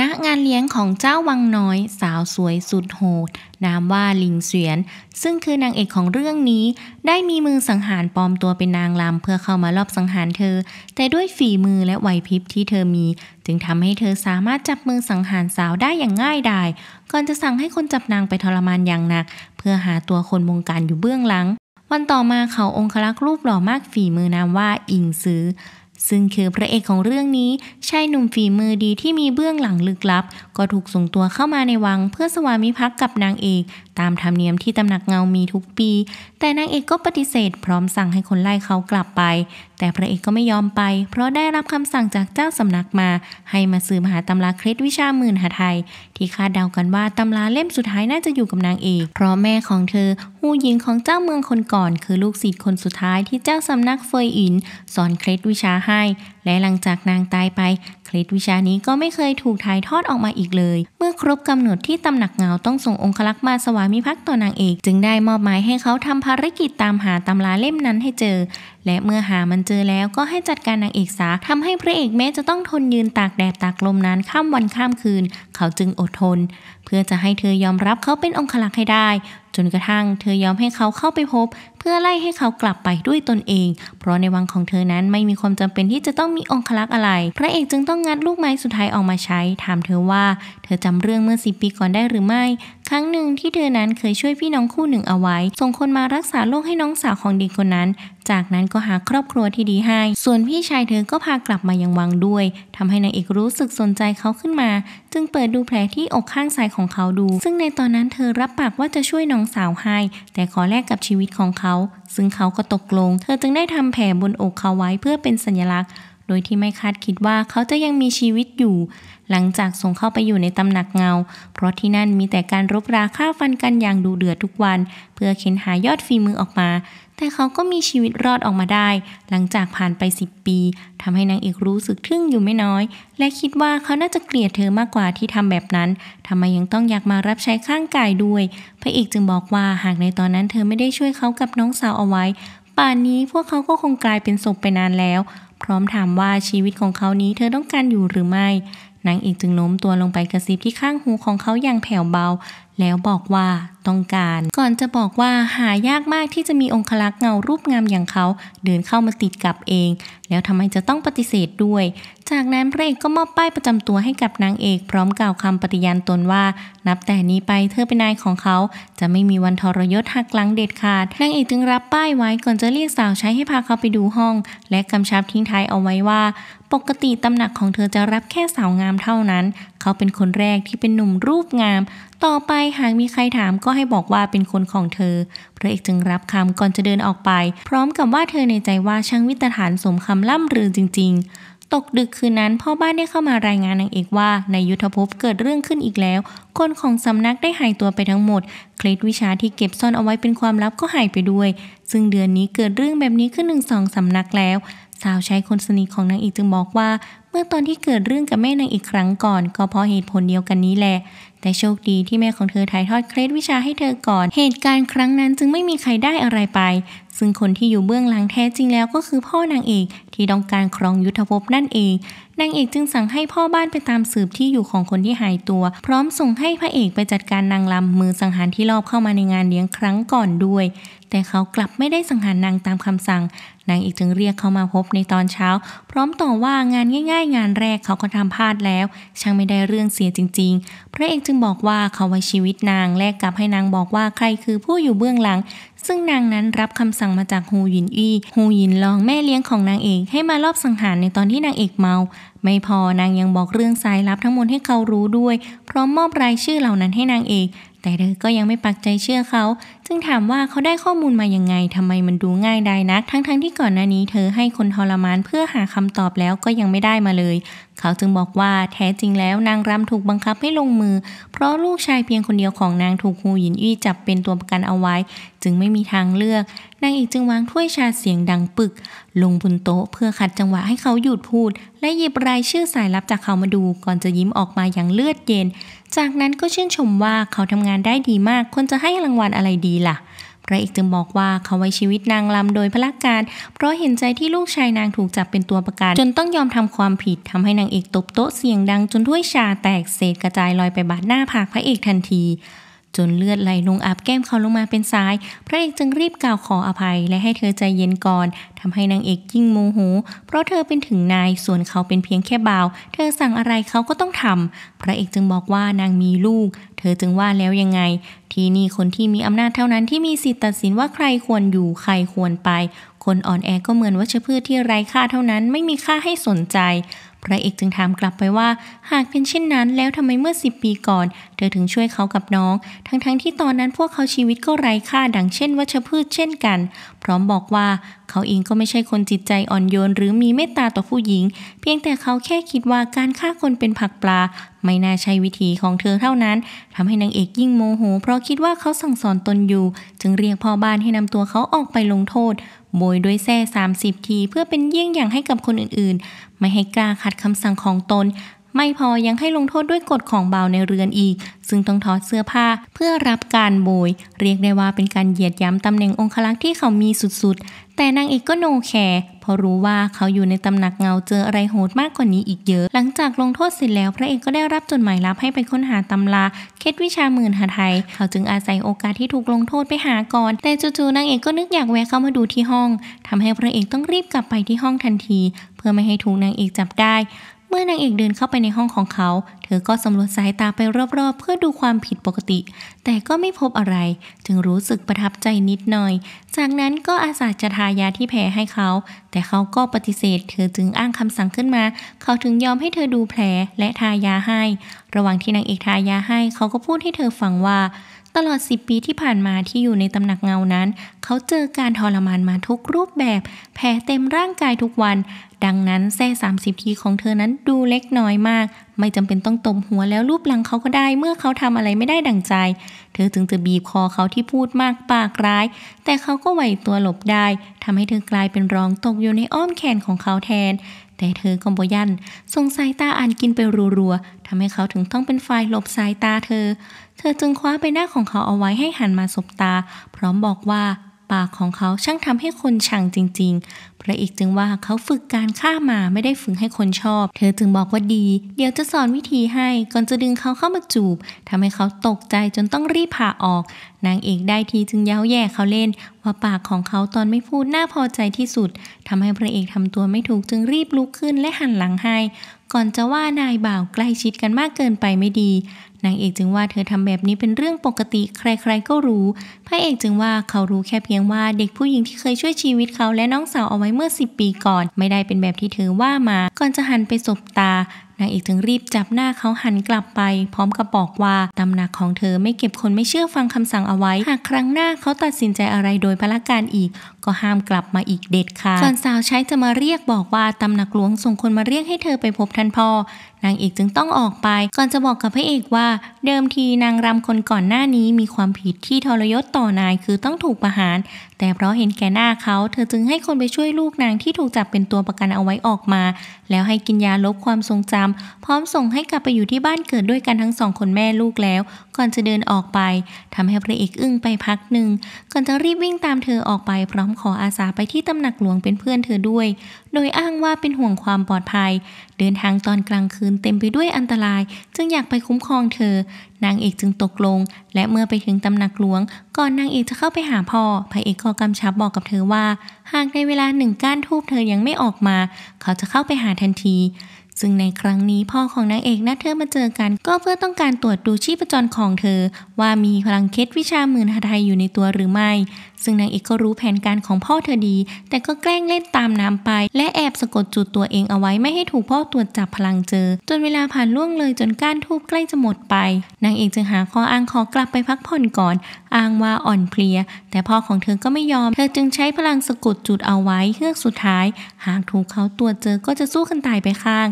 ณงานเลี้ยงของเจ้าวังน้อย สาวสวยสุด โหดนามว่าลิงเสวียน ซึ่งคือนางเอกของเรื่องนี้ได้มีมือสังหารปลอมตัวเป็นนางรำเพื่อเข้ามารอบสังหารเธอ แต่ด้วยฝีมือและไหวพริบที่เธอมีจึงทำให้เธอสามารถจับมือสังหารสาวได้อย่างง่ายดายก่อนจะสั่งให้คนจับนางไปทรมานอย่างหนัก เพื่อหาตัวคนวงการอยู่เบื้องหลัง วันต่อมาเขาองครักษ์รูปหล่อมากฝีมือนามว่าอิงซื้อซึ่งคือพระเอกของเรื่องนี้ชายหนุ่มฝีมือดีที่มีเบื้องหลังลึกลับ ก็ถูกส่งตัวเข้ามาในวังเพื่อสวามิภักดิ์กับนางเอกตามธรรมเนียมที่ตำหนักเงามีทุกปี แต่นางเอกก็ปฏิเสธ พร้อมสั่งให้คนไล่เขากลับไป แต่พระเอกก็ไม่ยอมไป เพราะได้รับคำสั่งจากเจ้าสำนักมา ให้มาสืบหาตำราเคล็ดวิชาหมื่นหาไทย ที่คาดเดากันว่าตำราเล่มสุดท้ายน่าจะอยู่กับนางเอก เพราะแม่ของเธอ หูหญิงของเจ้าเมืองคนก่อนคือลูกศิษย์คนสุดท้ายที่เจ้าสำนักเฟยอิน สอนเคล็ดวิชาให้และหลังจากนางตายไปเคล็ดวิชานี้ก็ไม่เคยถูกถ่ายทอดออกมาอีกเลย เมื่อครบกำหนดที่ตำหนักเงาต้องส่งองคลักษ์มาสวามิภักดิ์ต่อนางเอก จึงได้มอบหมายให้เขาทำภารกิจตามหาตำราเล่มนั้นให้เจอและเมื่อหามันเจอแล้วก็ให้จัดการนางเอกซะทำให้พระเอกแม้จะต้องทนยืนตากแดดตากลมนานข้ามวันข้ามคืน เขาจึงอดทน เพื่อจะให้เธอยอมรับเขาเป็นองคลักษ์ให้ได้ จนกระทั่ง เธอยอมให้เขาเข้าไปพบ เพื่อไล่ให้เขากลับไปด้วยตนเอง เพราะในวังของเธอนั้นไม่มีความจำเป็นที่จะต้องมีองคลักษ์อะไร พระเอกจึงต้องงัดลูกไม้สุดท้ายออกมาใช้ ถามเธอว่าเธอจำเรื่องเมื่อสิปีก่อนได้หรือไม่ครั้งหนึ่งที่เธอนั้นเคยช่วยพี่น้องคู่หนึ่งเอาไว้ส่งคนมารักษาโรคให้น้องสาวของเด็กคนนั้น จากนั้นก็หาครอบครัวที่ดีให้ ส่วนพี่ชายเธอก็พากลับมายังวังด้วย ทำให้นางเอกรู้สึกสนใจเขาขึ้นมา จึงเปิดดูแผลที่อกข้างซ้ายของเขาดู ซึ่งในตอนนั้นเธอรับปากว่าจะช่วยน้องสาวให้ แต่ขอแลกกับชีวิตของเขา ซึ่งเขาก็ตกลง เธอจึงได้ทำแผลบนอกเขาไว้เพื่อเป็นสัญลักษณ์ โดยที่ไม่คาดคิดว่าเขาจะยังมีชีวิตอยู่หลังจากส่งเข้าไปอยู่ในตำหนักเงา เพราะที่นั่นมีแต่การรบราฆ่าฟันกันอย่างดูเดือดทุกวัน เพื่อเข็นหายอดฝีมือออกมา แต่เขาก็มีชีวิตรอดออกมาได้ หลังจากผ่านไป 10 ปี ทำให้นางเอกรู้สึกทึ่งอยู่ไม่น้อย และคิดว่าเขาน่าจะเกลียดเธอมากกว่าที่ทำแบบนั้น ทำไมยังต้องอยากมารับใช้ข้างกายด้วย พระเอกจึงบอกว่าหากในตอนนั้นเธอไม่ได้ช่วยเขากับน้องสาวเอาไว้ ป่านนี้พวกเขาก็คงกลายเป็นศพไปนานแล้ว พร้อมถามว่าชีวิตของเขานี้เธอต้องการอยู่หรือไม่นางเอกจึงโน้มตัวลงไปกระซิบที่ข้างหูของเขาอย่างแผ่วเบา แล้วบอกว่าต้องการ ก่อนจะบอกว่าหายากมากที่จะมีองครักษ์เงารูปงามอย่างเขา เดินเข้ามาติดกับเอง แล้วทำไมจะต้องปฏิเสธด้วยจากนั้นพระเอกก็มอบป้ายประจำตัวให้กับนางเอก พร้อมกล่าวคำปฏิญาณตนว่า นับแต่นี้ไปเธอเป็นนายของเขาจะไม่มีวันทรยศหักหลังเด็ดขาดนางเอกจึงรับป้ายไว้ก่อนจะเรียกสาวใช้ให้พาเขาไปดูห้อง และกำชับทิ้งท้ายเอาไว้ว่า ปกติตำหนักของเธอจะรับแค่สาวงามเท่านั้น เขาเป็นคนแรกที่เป็นหนุ่มรูปงาม ต่อไปหากมีใครถามก็ให้บอกว่าเป็นคนของเธอพระเอกจึงรับคำก่อนจะเดินออกไป พร้อมกับว่าเธอในใจว่าช่างวิตรฐานสมคำล่ำลือจริง ๆตกดึกคืนนั้นพ่อบ้านได้เข้ามารายงานนางเอกว่า ในยุทธภพเกิดเรื่องขึ้นอีกแล้ว คนของสำนักได้หายตัวไปทั้งหมดเคล็ดวิชาที่เก็บซ่อนเอาไว้เป็นความลับก็หายไปด้วย ซึ่งเดือนนี้เกิดเรื่องแบบนี้ขึ้นหนึ่งสองสำนักแล้ว สาวใช้คนสนิทของนางเอกจึงบอกว่า เมื่อตอนที่เกิดเรื่องกับแม่นางเอกครั้งก่อน ก็เพราะเหตุผลเดียวกันนี้แหละ แต่โชคดีที่แม่ของเธอถ่ายทอดเคล็ดวิชาให้เธอก่อนเหตุการณ์ครั้งนั้นจึงไม่มีใครได้อะไรไปซึ่งคนที่อยู่เบื้องหลังแท้จริงแล้วก็คือพ่อนางเอกที่ต้องการครองยุทธภพนั่นเอง นางเอกจึงสั่งให้พ่อบ้านไปตามสืบที่อยู่ของคนที่หายตัว พร้อมส่งให้พระเอกไปจัดการนางลำมือสังหารที่ลอบเข้ามาในงานเลี้ยงครั้งก่อนด้วย แต่เขากลับไม่ได้สังหารนางตามคำสั่ง นางเอกจึงเรียกเขามาพบในตอนเช้า พร้อมต่อว่างานง่าย ๆ งานแรกเขาก็ทำพลาดแล้ว ช่างไม่ได้เรื่องเสียจริง ๆ พระเอกจึงบอกว่าเขาไว้ชีวิตนาง แลกกับให้นางบอกว่าใครคือผู้อยู่เบื้องหลังซึ่งนางนั้นรับคำสั่งมาจากฮูหยินอี้ฮูหยินลองแม่เลี้ยงของนางเอกให้มารอบสังหารในตอนที่นางเอกเมา ไม่พอนางยังบอกเรื่องสายลับทั้งหมดให้เขารู้ด้วย พร้อมมอบรายชื่อเหล่านั้นให้นางเอกแต่เธอก็ยังไม่ปักใจเชื่อเขา จึงถามว่าเขาได้ข้อมูลมายังไง ทำไมมันดูง่ายได้นัก ทั้งๆทที่ก่อนหน้านี้เธอให้คนทรมานเพื่อหาคำตอบแล้วก็ยังไม่ได้มาเลย เขาจึงบอกว่าแท้จริงแล้วนางรำถูกบังคับให้ลงมือ เพราะลูกชายเพียงคนเดียวของนางถูกฮูหยินอี้จับเป็นตัวประกันเอาไว้ จึงไม่มีทางเลือก นางอีกจึงวางถ้วยชาเสียงดังปึก ลงบนโต๊ะเพื่อขัดจังหวะให้เขาหยุดพูด และหยิบรายชื่อสายลับจากเขามาดู ก่อนจะยิ้มออกมาอย่างเลือดเย็นจากนั้นก็ชื่นชมว่าเขาทำงานได้ดีมาก ควรจะให้รางวัลอะไรดีล่ะ พระเอกจึงบอกว่าเขาไว้ชีวิตนางลำโดยพละการ เพราะเห็นใจที่ลูกชายนางถูกจับเป็นตัวประกัน จนต้องยอมทำความผิดทำให้นางเอกตบโต๊ะเสียงดัง จนถ้วยชาแตกเศษกระจายลอยไปบาดหน้าผากพระเอกทันทีจนเลือดไหลลงอาบแก้มเขาลงมาเป็นสาย พระเอกจึงรีบกล่าวขออภัยและให้เธอใจเย็นก่อน ทำให้นางเอกยิ่งโมโหเพราะเธอเป็นถึงนายส่วนเขาเป็นเพียงแค่บ่าว เธอสั่งอะไรเขาก็ต้องทำ พระเอกจึงบอกว่านางมีลูก เธอจึงว่าแล้วยังไง ที่นี่คนที่มีอำนาจเท่านั้นที่มีสิทธิ์ตัดสินว่าใครควรอยู่ใครควรไป คนอ่อนแอก็เหมือนวัชพืชที่ไร้ค่าเท่านั้นไม่มีค่าให้สนใจพระเอกจึงถามกลับไปว่าหากเป็นเช่นนั้นแล้วทำไมเมื่อสิบปีก่อนเธอถึงช่วยเขากับน้อง ทั้งๆทที่ตอนนั้นพวกเขาชีวิตก็ไร้ค่าดังเช่นวัชพืชเช่นกัน พร้อมบอกว่า เขาเองก็ไม่ใช่คนจิตใจอ่อนโยน หรือมีเมตตาต่อผู้หญิง เพียงแต่เขาแค่คิดว่าการฆ่าคนเป็นผักปลา ไม่น่าใช่วิธีของเธอเท่านั้น ทำให้นางเอกยิ่งโมโหเพราะคิดว่าเขาสั่งสอนตนอยู่ จึงเรียกพ่อบ้านให้นำตัวเขาออกไปลงโทษโบยด้วยแสส30 ที เพื่อเป็นเยี่ยงอย่างให้กับคนอื่นไม่ให้กล้าขัดคำสั่งของตน ไม่พอยังให้ลงโทษด้วยกฎของเบาในเรือนอีก ซึ่งต้องถอดเสื้อผ้าเพื่อรับการโบย เรียกได้ว่าเป็นการเหยียดย้ำตำแหน่งองคลักษ์ที่เขามีสุดๆ แต่นางเอกก็โนแคร์พราะรู้ว่าเขาอยู่ในตำหนักเงาเจออะไรโหดมากกว่านี้อีกเยอะ หลังจากลงโทษเสร็จแล้วพระเอกก็ได้รับจดหมายลับให้ไปค้นหาตำราเคล็ดวิชาหมื่นหาไทย เขาจึงอาศัยโอกาสที่ถูกลงโทษไปหาก่อนแต่จู่ๆนางเอกก็นึกอยากแวะเข้ามาดูที่ห้องทำให้พระเอกต้องรีบกลับไปที่ห้องทันทีเพื่อไม่ให้ถูกนางเอกจับได้เมื่อนางเอกเดินเข้าไปในห้องของเขา เธอก็สำรวจสายตาไปรอบๆ เพื่อดูความผิดปกติ แต่ก็ไม่พบอะไร จึงรู้สึกประทับใจนิดหน่อย จากนั้นก็อาสาจะทายาที่แผลให้เขา แต่เขาก็ปฏิเสธเธอจึงอ้างคำสั่งขึ้นมา เขาถึงยอมให้เธอดูแผลและทายาให้ ระหว่างที่นางเอกทายาให้ เขาก็พูดให้เธอฟังว่า ตลอด 10 ปีที่ผ่านมาที่อยู่ในตำหนักเงานั้น เขาเจอการทรมานมาทุกรูปแบบ แผลเต็มร่างกายทุกวันดังนั้นแส้30 ทีของเธอนั้นดูเล็กน้อยมาก ไม่จำเป็นต้องตบหัวแล้วรูปหลังเขาก็ได้เมื่อเขาทำอะไรไม่ได้ดังใจ เธอจึงจะบีบคอเขาที่พูดมากปากร้าย แต่เขาก็ไหวตัวหลบได้ทำให้เธอกลายเป็นรองตกอยู่ในอ้อมแขนของเขาแทน แต่เธอก็บยันส่งสายตาอ่านกินไปรัวๆทำให้เขาถึงต้องเป็นฝ่ายหลบสายตาเธอ เธอจึงคว้าใบหน้าของเขาเอาไว้ให้หันมาสบตา พร้อมบอกว่าปากของเขาช่างทำให้คนชังจริงๆ พระเอกจึงว่าเขาฝึกการฆ่ามาไม่ได้ฝึกให้คนชอบ เธอจึงบอกว่าดี เดี๋ยวจะสอนวิธีให้ ก่อนจะดึงเขาเข้ามาจูบทำให้เขาตกใจจนต้องรีบผ่าออก นางเอกได้ทีจึงเย้าแย่เขาเล่น ว่าปากของเขาตอนไม่พูดน่าพอใจที่สุด ทำให้พระเอกทำตัวไม่ถูกจึงรีบลุกขึ้นและหันหลังให้ ก่อนจะว่านายบ่าวใกล้ชิดกันมากเกินไปไม่ดีนางเอกจึงว่าเธอทำแบบนี้เป็นเรื่องปกติใครๆ ก็รู้พระเอกจึงว่าเขารู้แค่เพียงว่าเด็กผู้หญิงที่เคยช่วยชีวิตเขาและน้องสาวเอาไว้เมื่อ 10 ปีก่อนไม่ได้เป็นแบบที่เธอว่ามา ก่อนจะหันไปสบตา นางเอกจึงรีบจับหน้าเขาหันกลับไปพร้อมกับบอกว่าตำหนักของเธอไม่เก็บคนไม่เชื่อฟังคำสั่งเอาไว้ หากครั้งหน้าเขาตัดสินใจอะไรโดยพละการอีกก็ห้ามกลับมาอีกเด็ดขาดส่วนสาวใช้จะมาเรียกบอกว่าตำหนักหลวงส่งคนมาเรียกให้เธอไปพบท่านพ่อนางเอกจึงต้องออกไปก่อนจะบอกกับพระเอกว่า เดิมทีนางรำคนก่อนหน้านี้มีความผิดที่ทรยศต่อนายคือต้องถูกประหาร แต่เพราะเห็นแก่หน้าเขา เธอจึงให้คนไปช่วยลูกนาง ที่ถูกจับเป็นตัวประกันเอาไว้ออกมา แล้วให้กินยาลบความทรงจำพร้อมส่งให้กลับไปอยู่ที่บ้านเกิดด้วยกันทั้งสองคนแม่ลูกแล้วก่อนจะเดินออกไปทำให้พระเอกอึ้งไปพักหนึ่งก่อนจะรีบวิ่งตามเธอออกไปพร้อมขออาสาไปที่ตำหนักหลวงเป็นเพื่อนเธอด้วย โดยอ้างว่าเป็นห่วงความปลอดภัย เดินทางตอนกลางคืนเต็มไปด้วยอันตราย จึงอยากไปคุ้มครองเธอนางเอกจึงตกลง และเมื่อไปถึงตำหนักหลวง ก่อนนางเอกจะเข้าไปหาพ่อพระเอกก็กำชับบอกกับเธอว่าหากในเวลาหนึ่งก้านทูบเธอยังไม่ออกมา เขาจะเข้าไปหาทันทีซึ่งในครั้งนี้พ่อของนางเอกนัดเธอมาเจอกันก็เพื่อต้องการตรวจดูชีพจรของเธอว่ามีพลังเคล็ดวิชาหมื่นหทัยอยู่ในตัวหรือไม่ซึ่งนางเอกก็รู้แผนการของพ่อเธอดีแต่ก็แกล้งเล่นตามน้ำไปและแอบสะกดจุดตัวเองเอาไว้ไม่ให้ถูกพ่อตรวจจับพลังเจอจนเวลาผ่านล่วงเลยจนก้านทูบใกล้จะหมดไปนางเอกจึงหาข้ออ้างขอกลับไปพักผ่อนก่อนอ้างว่าอ่อนเพลียแต่พ่อของเธอก็ไม่ยอมเธอจึงใช้พลังสะกดจุดเอาไว้เฮือกสุดท้ายหากถูกเขาตรวจเจอก็จะสู้กันตายไปข้าง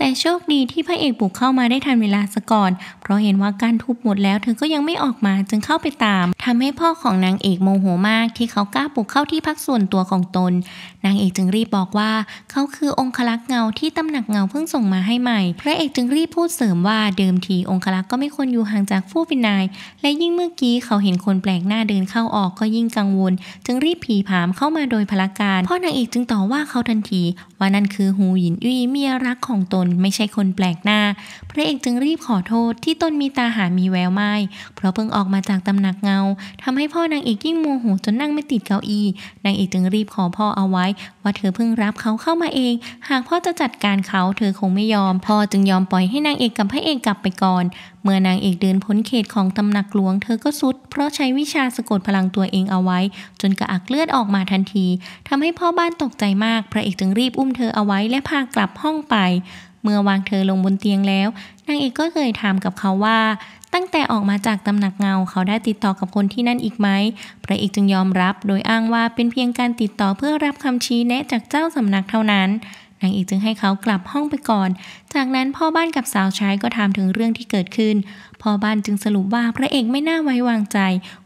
แต่โชคดีที่พระเอกบุกเข้ามาได้ทันเวลาซะก่อน เพราะเห็นว่าการทุบหมดแล้วเธอก็ยังไม่ออกมาจึงเข้าไปตาม ทำให้พ่อของนางเอกโมโหมาก ที่เขากล้าบุกเข้าที่พักส่วนตัวของตน นางเอกจึงรีบบอกว่าเขาคือองคลักษ์เงาที่ตำหนักเงาเพิ่งส่งมาให้ใหม่ พระเอกจึงรีบพูดเสริมว่าเดิมทีองคลักษ์ก็ไม่ควรอยู่ห่างจากฟู่ฟินาย และยิ่งเมื่อกี้เขาเห็นคนแปลกหน้าเดินเข้าออกก็ยิ่งกังวล จึงรีบผีผามเข้ามาโดยพละการ พ่อนางเอกจึงต่อว่าเขาทันที ว่านั่นคือหูหยินอุ้ยเมียรักของตนไม่ใช่คนแปลกหน้า พระเอกจึงรีบขอโทษที่ตนมีตาหามีแววไม้เพราะเพิ่งออกมาจากตำหนักเงาทำให้พ่อนางเอกยิ่งโมโหจนนั่งไม่ติดเก้าอี้นางเอกจึงรีบขอพ่อเอาไว้ว่าเธอเพิ่งรับเขาเข้ามาเอง หากพ่อจะจัดการเขาเธอคงไม่ยอม พ่อจึงยอมปล่อยให้นางเอกกับพระเอกกลับไปก่อนเมื่อนางเอกเดินพ้นเขตของตำหนักหลวง เธอก็สุด เพราะใช้วิชาสะกดพลังตัวเองเอาไว้ จนกระอักเลือดออกมาทันทีทำให้พ่อบ้านตกใจมากพระเอกจึงรีบอุ้มเธอเอาไว้และพากลับห้องไป เมื่อวางเธอลงบนเตียงแล้ว นางเอกก็เคยถามกับเขาว่า ตั้งแต่ออกมาจากตำหนักเงาเขาได้ติดต่อกับคนที่นั่นอีกไหมพระเอกจึงยอมรับโดยอ้างว่าเป็นเพียงการติดต่อเพื่อรับคำชี้แนะจากเจ้าสำนักเท่านั้นนางเอกจึงให้เขากลับห้องไปก่อน จากนั้นพ่อบ้านกับสาวใช้ก็ถามถึงเรื่องที่เกิดขึ้น พ่อบ้านจึงสรุปว่าพระเอกไม่น่าไว้วางใจ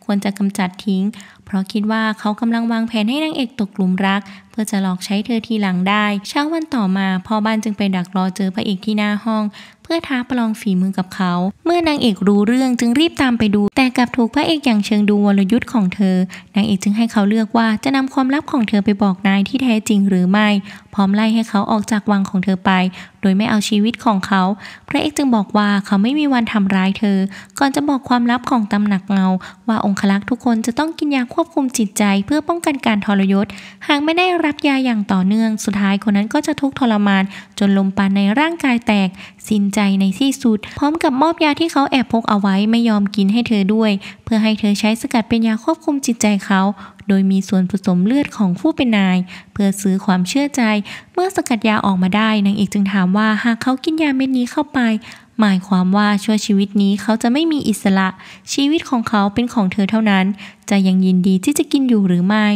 ควรจะกำจัดทิ้ง เพราะคิดว่าเขากำลังวางแผนให้นางเอกตกหลุมรักพื่อจะหลอกใช้เธอทีหลังได้ เช้าวันต่อมาพ่อบ้านจึงไปดักรอเจอพระเอกที่หน้าห้อง เพื่อท้าประลองฝีมือกับเขา เมื่อนางเอกรู้เรื่องจึงรีบตามไปดู แต่กลับถูกพระเอกอย่างเชิงดูวรยุทธ์ของเธอนางเอกจึงให้เขาเลือกว่าจะนำความลับของเธอไปบอกนายที่แท้จริงหรือไม่ พร้อมไล่ให้เขาออกจากวังของเธอไป โดยไม่เอาชีวิตของเขา พระเอกจึงบอกว่าเขาไม่มีวันทำร้ายเธอ ก่อนจะบอกความลับของตำหนักเงาว่าองคลักษ์ทุกคนจะต้องกินยาควบคุมจิตใจ เพื่อป้องกันการทรยศหากไม่ได้รับยาอย่างต่อเนื่อง สุดท้ายคนนั้นก็จะทุกข์ทรมานจนลมปานในร่างกายแตกสิ้นใจในที่สุด พร้อมกับมอบยาที่เขาแอบพกเอาไว้ไม่ยอมกินให้เธอด้วย เพื่อให้เธอใช้สกัดเป็นยาควบคุมจิตใจเขา โดยมีส่วนผสมเลือดของผู้เป็นนาย เพื่อซื้อความเชื่อใจ เมื่อสกัดยาออกมาได้นางเอกจึงถามว่าหากเขากินยาเม็ดนี้เข้าไป หมายความว่าชั่วชีวิตนี้เขาจะไม่มีอิสระ ชีวิตของเขาเป็นของเธอเท่านั้น จะยังยินดีที่จะกินอยู่หรือไม่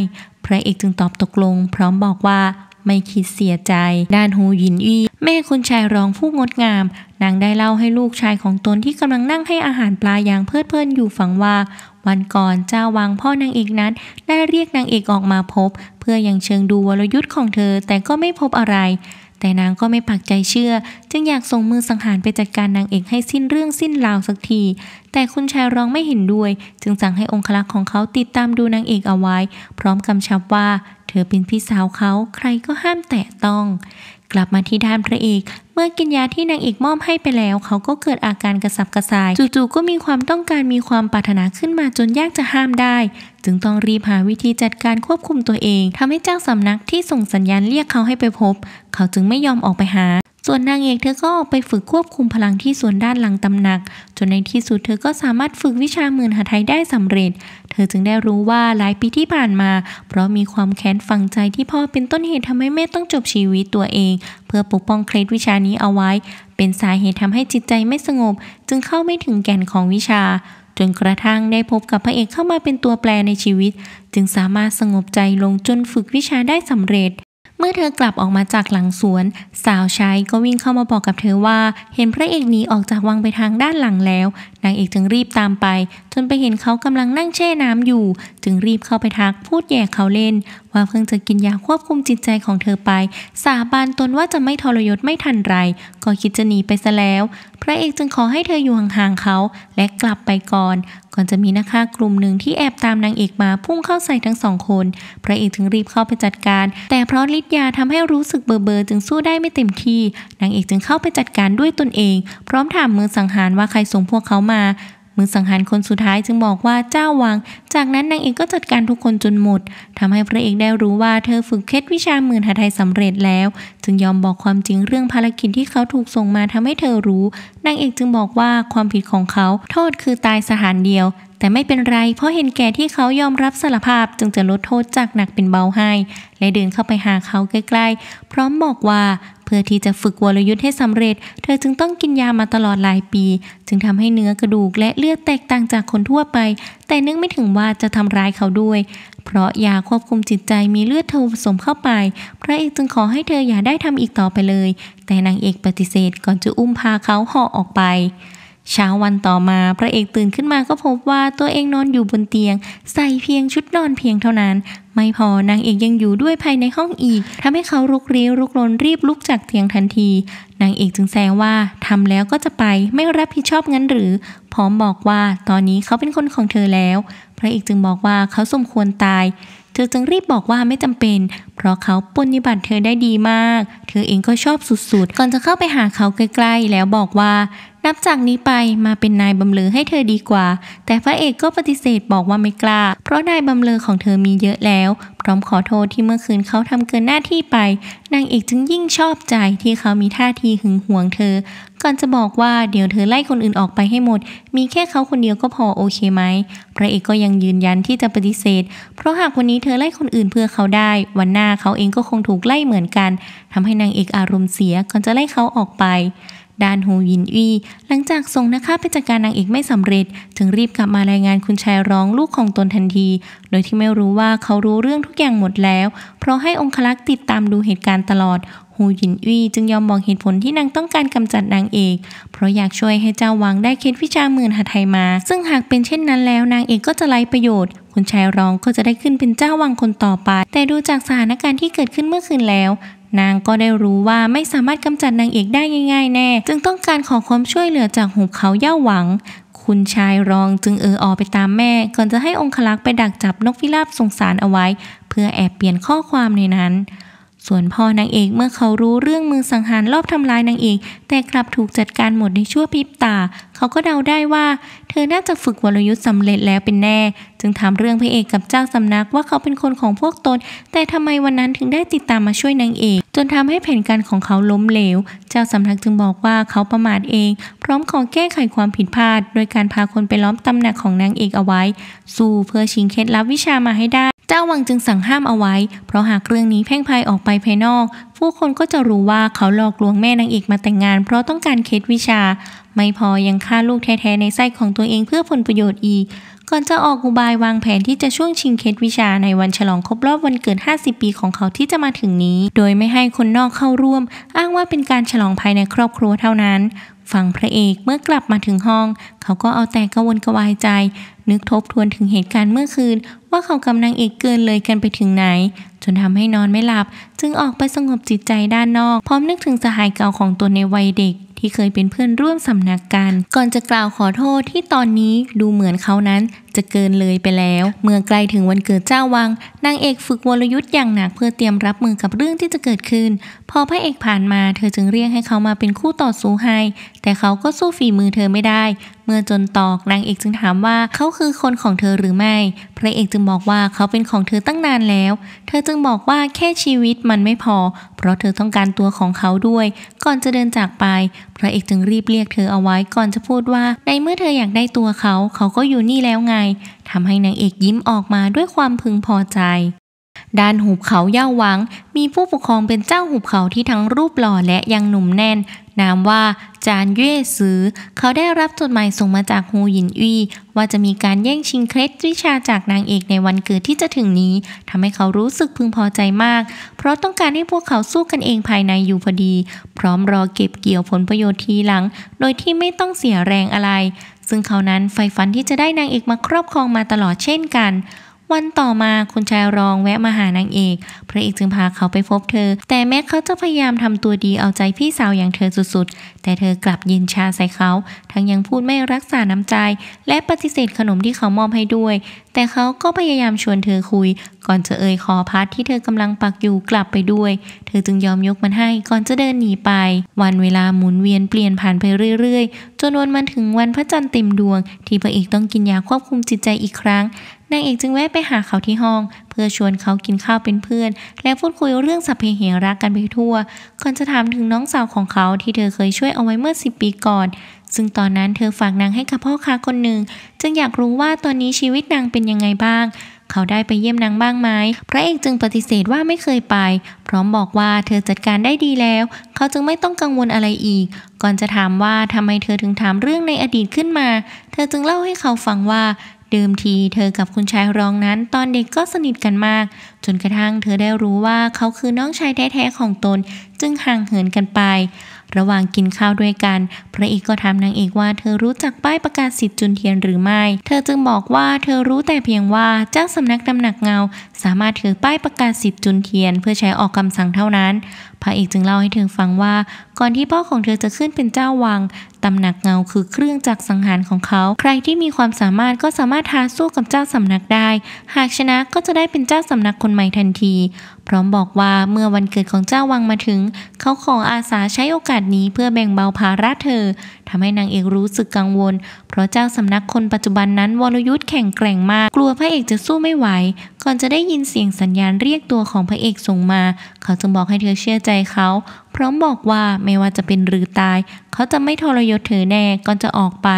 พระเอกจึงตอบตกลง พร้อมบอกว่า ไม่คิดเสียใจ ด้านฮูหยินอี้ แม่คุณชายร้องผู้งดงามนางได้เล่าให้ลูกชายของตนที่กำลังนั่งให้อาหารปลาอย่างเพลิดเพลินอยู่ฟังว่า วันก่อนเจ้าวางพ่อนางเอกนั้น ได้เรียกนางเอกออกมาพบ เพื่ออยังเชิงดูวรยุทธ์ของเธอแต่ก็ไม่พบอะไรแต่นางก็ไม่ปักใจเชื่อ จึงอยากส่งมือสังหารไปจัดการนางเอกให้สิ้นเรื่องสิ้นราวสักที แต่คุณชายรองไม่เห็นด้วย จึงสั่งให้องคลักษ์ของเขาติดตามดูนางเอกเอาไว้ พร้อมกำชับว่าเธอเป็นพี่สาวเขาใครก็ห้ามแตะต้อง กลับมาที่ด้านพระเอกเมื่อกินยาที่นางเอกมอบให้ไปแล้ว เขาก็เกิดอาการกระสับกระส่าย จู่ๆ ก็มีความต้องการมีความปรารถนาขึ้นมาจนยากจะห้ามได้ จึงต้องรีบหาวิธีจัดการควบคุมตัวเอง ทำให้เจ้าสำนักที่ส่งสัญญาณเรียกเขาให้ไปพบ เขาจึงไม่ยอมออกไปหา่วนนางเอกเธอก็ออกไปฝึกควบคุมพลังที่ส่วนด้านหลังตำหนัก จนในที่สุดเธอก็สามารถฝึกวิชาหมื่นหาไทยได้สำเร็จ เธอจึงได้รู้ว่าหลายปีที่ผ่านมา เพราะมีความแค้นฝังใจที่พ่อเป็นต้นเหตุทำให้แม่ต้องจบชีวิตตัวเอง เพื่อปกป้องเคล็ดวิชานี้เอาไว้ เป็นสาเหตุทำให้จิตใจไม่สงบ จึงเข้าไม่ถึงแก่นของวิชา จนกระทั่งได้พบกับพระเอกเข้ามาเป็นตัวแปรในชีวิต จึงสามารถสงบใจลงจนฝึกวิชาได้สำเร็จเมื่อเธอกลับออกมาจากหลังสวน สาวใช้ก็วิ่งเข้ามาบอกกับเธอว่า เห็นพระเอกหนีออกจากวังไปทางด้านหลังแล้วนางเอกจึงรีบตามไปจนไปเห็นเขากำลังนั่งแช่น้ำอยู่จึงรีบเข้าไปทักพูดแย่เขาเล่นว่าเพิ่งจะกินยาควบคุมจิตใจของเธอไป สาบานตนว่าจะไม่ทรยศไม่ทันไร ก็คิดจะหนีไปซะแล้ว พระเอกจึงขอให้เธออยู่ห่างๆ เขา และกลับไปก่อน ก่อนจะมีนักฆ่ากลุ่มหนึ่งที่แอบตามนางเอกมาพุ่งเข้าใส่ทั้งสองคน พระเอกจึงรีบเข้าไปจัดการ แต่เพราะฤทธิ์ยาทำให้รู้สึกเบอเบอจึงสู้ได้ไม่เต็มที่ นางเอกจึงเข้าไปจัดการด้วยตนเอง พร้อมถามมือสังหารว่าใครส่งพวกเขามามือสังหารคนสุดท้ายจึงบอกว่าเจ้าวางจากนั้นนางเอกก็จัดการทุกคนจนหมด ทำให้พระเอกได้รู้ว่าเธอฝึกเคล็ดวิชาหมื่นหาไทยสำเร็จแล้ว จึงยอมบอกความจริงเรื่องภารกิจที่เขาถูกส่งมาทำให้เธอรู้ นางเอกจึงบอกว่าความผิดของเขาโทษคือตายสถานเดียว แต่ไม่เป็นไรเพราะเห็นแก่ที่เขายอมรับสารภาพจึงจะลดโทษจากหนักเป็นเบาให้ และเดินเข้าไปหาเขาใกล้ๆ พร้อมบอกว่าเพื่อที่จะฝึกวรยุทธ์ให้สำเร็จ เธอจึงต้องกินยามาตลอดหลายปี จึงทำให้เนื้อกระดูกและเลือดแตกต่างจากคนทั่วไป แต่นึกไม่ถึงว่าจะทำร้ายเขาด้วย เพราะยาควบคุมจิตใจมีเลือดเธอผสมเข้าไป พระเอกจึงขอให้เธออย่าได้ทำอีกต่อไปเลย แต่นางเอกปฏิเสธก่อนจะอุ้มพาเขาห่อออกไปเช้าวันต่อมา พระเอกตื่นขึ้นมาก็พบว่าตัวเองนอนอยู่บนเตียง ใส่เพียงชุดนอนเพียงเท่านั้น ไม่พอนางเอกยังอยู่ด้วยภายในห้องอีกทำให้เขาลุกเรียวลุกลนรีบลุกจากเตียงทันที นางเอกจึงแซงว่าทำแล้วก็จะไปไม่รับผิดชอบงั้นหรือ พร้อมบอกว่าตอนนี้เขาเป็นคนของเธอแล้ว พระเอกจึงบอกว่าเขาสมควรตายเธอจึงรีบบอกว่าไม่จำเป็น เพราะเขาปฏิบัติเธอได้ดีมาก เธอเองก็ชอบสุดๆ ก่อนจะเข้าไปหาเขาใกล้ ๆ แล้วบอกว่านับจากนี้ไปมาเป็นนายบำเรอให้เธอดีกว่า แต่พระเอกก็ปฏิเสธบอกว่าไม่กล้า เพราะนายบำเรอของเธอมีเยอะแล้ว พร้อมขอโทษที่เมื่อคืนเขาทำเกินหน้าที่ไป นางเอกจึงยิ่งชอบใจที่เขามีท่าทีหึงหวงเธอ ก่อนจะบอกว่าเดี๋ยวเธอไล่คนอื่นออกไปให้หมด มีแค่เขาคนเดียวก็พอโอเคไหมพระเอกก็ยังยืนยันที่จะปฏิเสธ เพราะหากวันนี้เธอไล่คนอื่นเพื่อเขาได้ วันหน้าเขาเองก็คงถูกไล่เหมือนกันทำให้นางเอกอารมณ์เสียก่อนจะไล่เขาออกไปด้านฮูยินอี้หลังจากส่งนักฆ่าไปจัดการนางเอกไม่สำเร็จ ถึงรีบกลับมารายงานคุณชายร้องลูกของตนทันที โดยที่ไม่รู้ว่าเขารู้เรื่องทุกอย่างหมดแล้ว เพราะให้องคลักษ์ติดตามดูเหตุการณ์ตลอด ฮูยินอี้จึงยอมบอกเหตุผลที่นางต้องการกำจัดนางเอก เพราะอยากช่วยให้เจ้าวังได้เคล็ดวิชาหมื่นหาไทยมา ซึ่งหากเป็นเช่นนั้นแล้ว นางเอกก็จะไร้ประโยชน์ คุณชายรองก็จะได้ขึ้นเป็นเจ้าวังคนต่อไป แต่ดูจากสถานการณ์ที่เกิดขึ้นเมื่อคืนแล้วนางก็ได้รู้ว่าไม่สามารถกำจัดนางเอกได้ง่ายๆแน่ จึงต้องการขอความช่วยเหลือจากหุบเขาเย่าหวัง คุณชายรองจึงเออออไปตามแม่ ก่อนจะให้องคลักษ์ไปดักจับนกพิราบสงสารเอาไว้ เพื่อแอบเปลี่ยนข้อความในนั้นส่วน พ่อนางเอกเมื่อเขารู้เรื่องมือสังหารรอบ ทำลายนางเอกแต่กลับถูกจัดการหมดใน ชั่วพริบตา เขาก็เดาได้ว่า เธอน่าจะฝึกวรยุทธ์สำเร็จแล้วเป็นแน่ จึงถามเรื่องพระเอกกับเจ้าสำนักว่าเขาเป็นคนของพวกตน แต่ทำไมวันนั้นถึงได้ติดตามมาช่วยนางเอกจนทำให้แผนการของเขาล้มเหลวเจ้าสำนักจึงบอกว่าเขาประมาทเอง พร้อมขอแก้ไขความผิดพลาด โดยการพาคนไปล้อมตำหนักของนางเอกเอาไว้ สู้เพื่อชิงเคล็ดลับวิชามาให้ได้เจ้าวังจึงสั่งห้ามเอาไว้ เพราะหากเรื่องนี้แพ่งพายออกไปภายนอก ผู้คนก็จะรู้ว่าเขาหลอกลวงแม่นางเอกมาแต่งงานเพราะต้องการเคสวิชา ไม่พอยังฆ่าลูกแท้ๆ ในไส้ของตัวเองเพื่อผลประโยชน์อีก ก่อนจะออกอุบายวางแผนที่จะช่วงชิงเคสวิชาในวันฉลองครบรอบวันเกิด 50 ปีของเขาที่จะมาถึงนี้ โดยไม่ให้คนนอกเข้าร่วม อ้างว่าเป็นการฉลองภายในครอบครัวเท่านั้นฝั่งพระเอกเมื่อกลับมาถึงห้อง เขาก็เอาแต่กังวนกระวายใจ นึกทบทวนถึงเหตุการณ์เมื่อคืน ว่าเขากำลังเอกเกินเลยกันไปถึงไหน จนทำให้นอนไม่หลับ จึงออกไปสงบจิตใจด้านนอก พร้อมนึกถึงสหายเก่าของตัวในวัยเด็กที่เคยเป็นเพื่อนร่วมสำนักกันก่อนจะกล่าวขอโทษที่ตอนนี้ดูเหมือนเขานั้นจะเกินเลยไปแล้ว เมื่อใกล้ถึงวันเกิดเจ้าวังนางเอกฝึกวรยุทธ์อย่างหนักเพื่อเตรียมรับมือกับเรื่องที่จะเกิดขึ้น พอพระเอกผ่านมา เธอจึงเรียกให้เขามาเป็นคู่ต่อสู้ให้แต่เขาก็สู้ฝีมือเธอไม่ได้เมื่อจนตอก นางเอกจึงถามว่าเขาคือคนของเธอหรือไม่ พระเอกจึงบอกว่าเขาเป็นของเธอตั้งนานแล้ว เธอจึงบอกว่าแค่ชีวิตมันไม่พอ เพราะเธอต้องการตัวของเขาด้วย ก่อนจะเดินจากไป พระเอกจึงรีบเรียกเธอเอาไว้ก่อนจะพูดว่า ในเมื่อเธออยากได้ตัวเขา เขาก็อยู่นี่แล้วไง ทำให้นางเอกยิ้มออกมาด้วยความพึงพอใจด้านหุบเขาเย่าหวัง มีผู้ปกครองเป็นเจ้าหุบเขาที่ทั้งรูปหล่อและยังหนุ่มแน่น นามว่า จานเย่ซือ เขาได้รับจดหมายส่งมาจากฮูหยินอี้ว่าจะมีการแย่งชิงเคล็ดวิชาจากนางเอกในวันเกิดที่จะถึงนี้ ทำให้เขารู้สึกพึงพอใจมาก เพราะต้องการให้พวกเขาสู้กันเองภายในอยู่พอดี พร้อมรอเก็บเกี่ยวผลประโยชน์ทีหลัง โดยที่ไม่ต้องเสียแรงอะไร ซึ่งเขานั้นใฝ่ฝันที่จะได้นางเอกมาครอบครองมาตลอดเช่นกันวันต่อมา คุณชายรองแวะมาหานางเอก พระเอกจึงพาเขาไปพบเธอ แต่แม้เขาจะพยายามทำตัวดี เอาใจพี่สาวอย่างเธอสุดๆ แต่เธอกลับยินชาใส่เขา ทั้งยังพูดไม่รักษาน้ำใจ และปฏิเสธขนมที่เขามอบให้ด้วย แต่เขาก็พยายามชวนเธอคุย ก่อนจะเอ่ยขอพัดที่เธอกำลังปักอยู่กลับไปด้วย เธอจึงยอมยกมันให้ ก่อนจะเดินหนีไป วันเวลาหมุนเวียนเปลี่ยนผ่านไปเรื่อย ๆ จนวันมันถึงวันพระจันทร์เต็มดวง ที่พระเอกต้องกินยาควบคุมจิตใจอีกครั้งนางเอกจึงแวะไปหาเขาที่ห้องเพื่อชวนเขากินข้าวเป็นเพื่อนและพูดคุยเรื่องสัพเพเหระกันไปทั่ว ก่อนจะถามถึงน้องสาวของเขาที่เธอเคยช่วยเอาไว้เมื่อสิบปีก่อน ซึ่งตอนนั้นเธอฝากนางให้กับพ่อค้าคนหนึ่ง จึงอยากรู้ว่าตอนนี้ชีวิตนางเป็นยังไงบ้าง เขาได้ไปเยี่ยมนางบ้างไหมพระเอกจึงปฏิเสธว่าไม่เคยไป พร้อมบอกว่าเธอจัดการได้ดีแล้ว เขาจึงไม่ต้องกังวลอะไรอีก ก่อนจะถามว่าทำไมเธอถึงถามเรื่องในอดีตขึ้นมา เธอจึงเล่าให้เขาฟังว่าเดิมทีเธอกับคุณชายรองนั้นตอนเด็กก็สนิทกันมาก จนกระทั่งเธอได้รู้ว่าเขาคือน้องชายแท้ๆของตนจึงห่างเหินกันไป ระหว่างกินข้าวด้วยกัน พระเอกก็ถามนางเอกว่าเธอรู้จักป้ายประกาศสิทธิ์จุนเทียนหรือไม่ เธอจึงบอกว่าเธอรู้แต่เพียงว่าเจ้าสำนักตำหนักเงาสามารถถือป้ายประกาศสิทธิ์จุนเทียนเพื่อใช้ออกคำสั่งเท่านั้นพระเอกจึงเล่าให้เธอฟังว่าก่อนที่พ่อของเธอจะขึ้นเป็นเจ้าวังตำหนักเงาคือเครื่องจักรสังหารของเขา ใครที่มีความสามารถก็สามารถท้าสู้กับเจ้าสำนักได้ หากชนะก็จะได้เป็นเจ้าสำนักคนใหม่ทันที พร้อมบอกว่าเมื่อวันเกิดของเจ้าวังมาถึง เขาขออาสาใช้โอกาสนี้เพื่อแบ่งเบาภาระเธอ ทำให้นางเอกรู้สึกกังวล เพราะเจ้าสำนักคนปัจจุบันนั้นวรยุทธ์แข่งแกร่งมากกลัวพระเอกจะสู้ไม่ไหว ก่อนจะได้ยินเสียงสัญญาณเรียกตัวของพระเอกส่งมา เขาจึงบอกให้เธอเชื่อใจใจเขา พร้อมบอกว่าไม่ว่าจะเป็นหรือตาย เขาจะไม่ทรยศเธอแน่ก่อนจะออกไป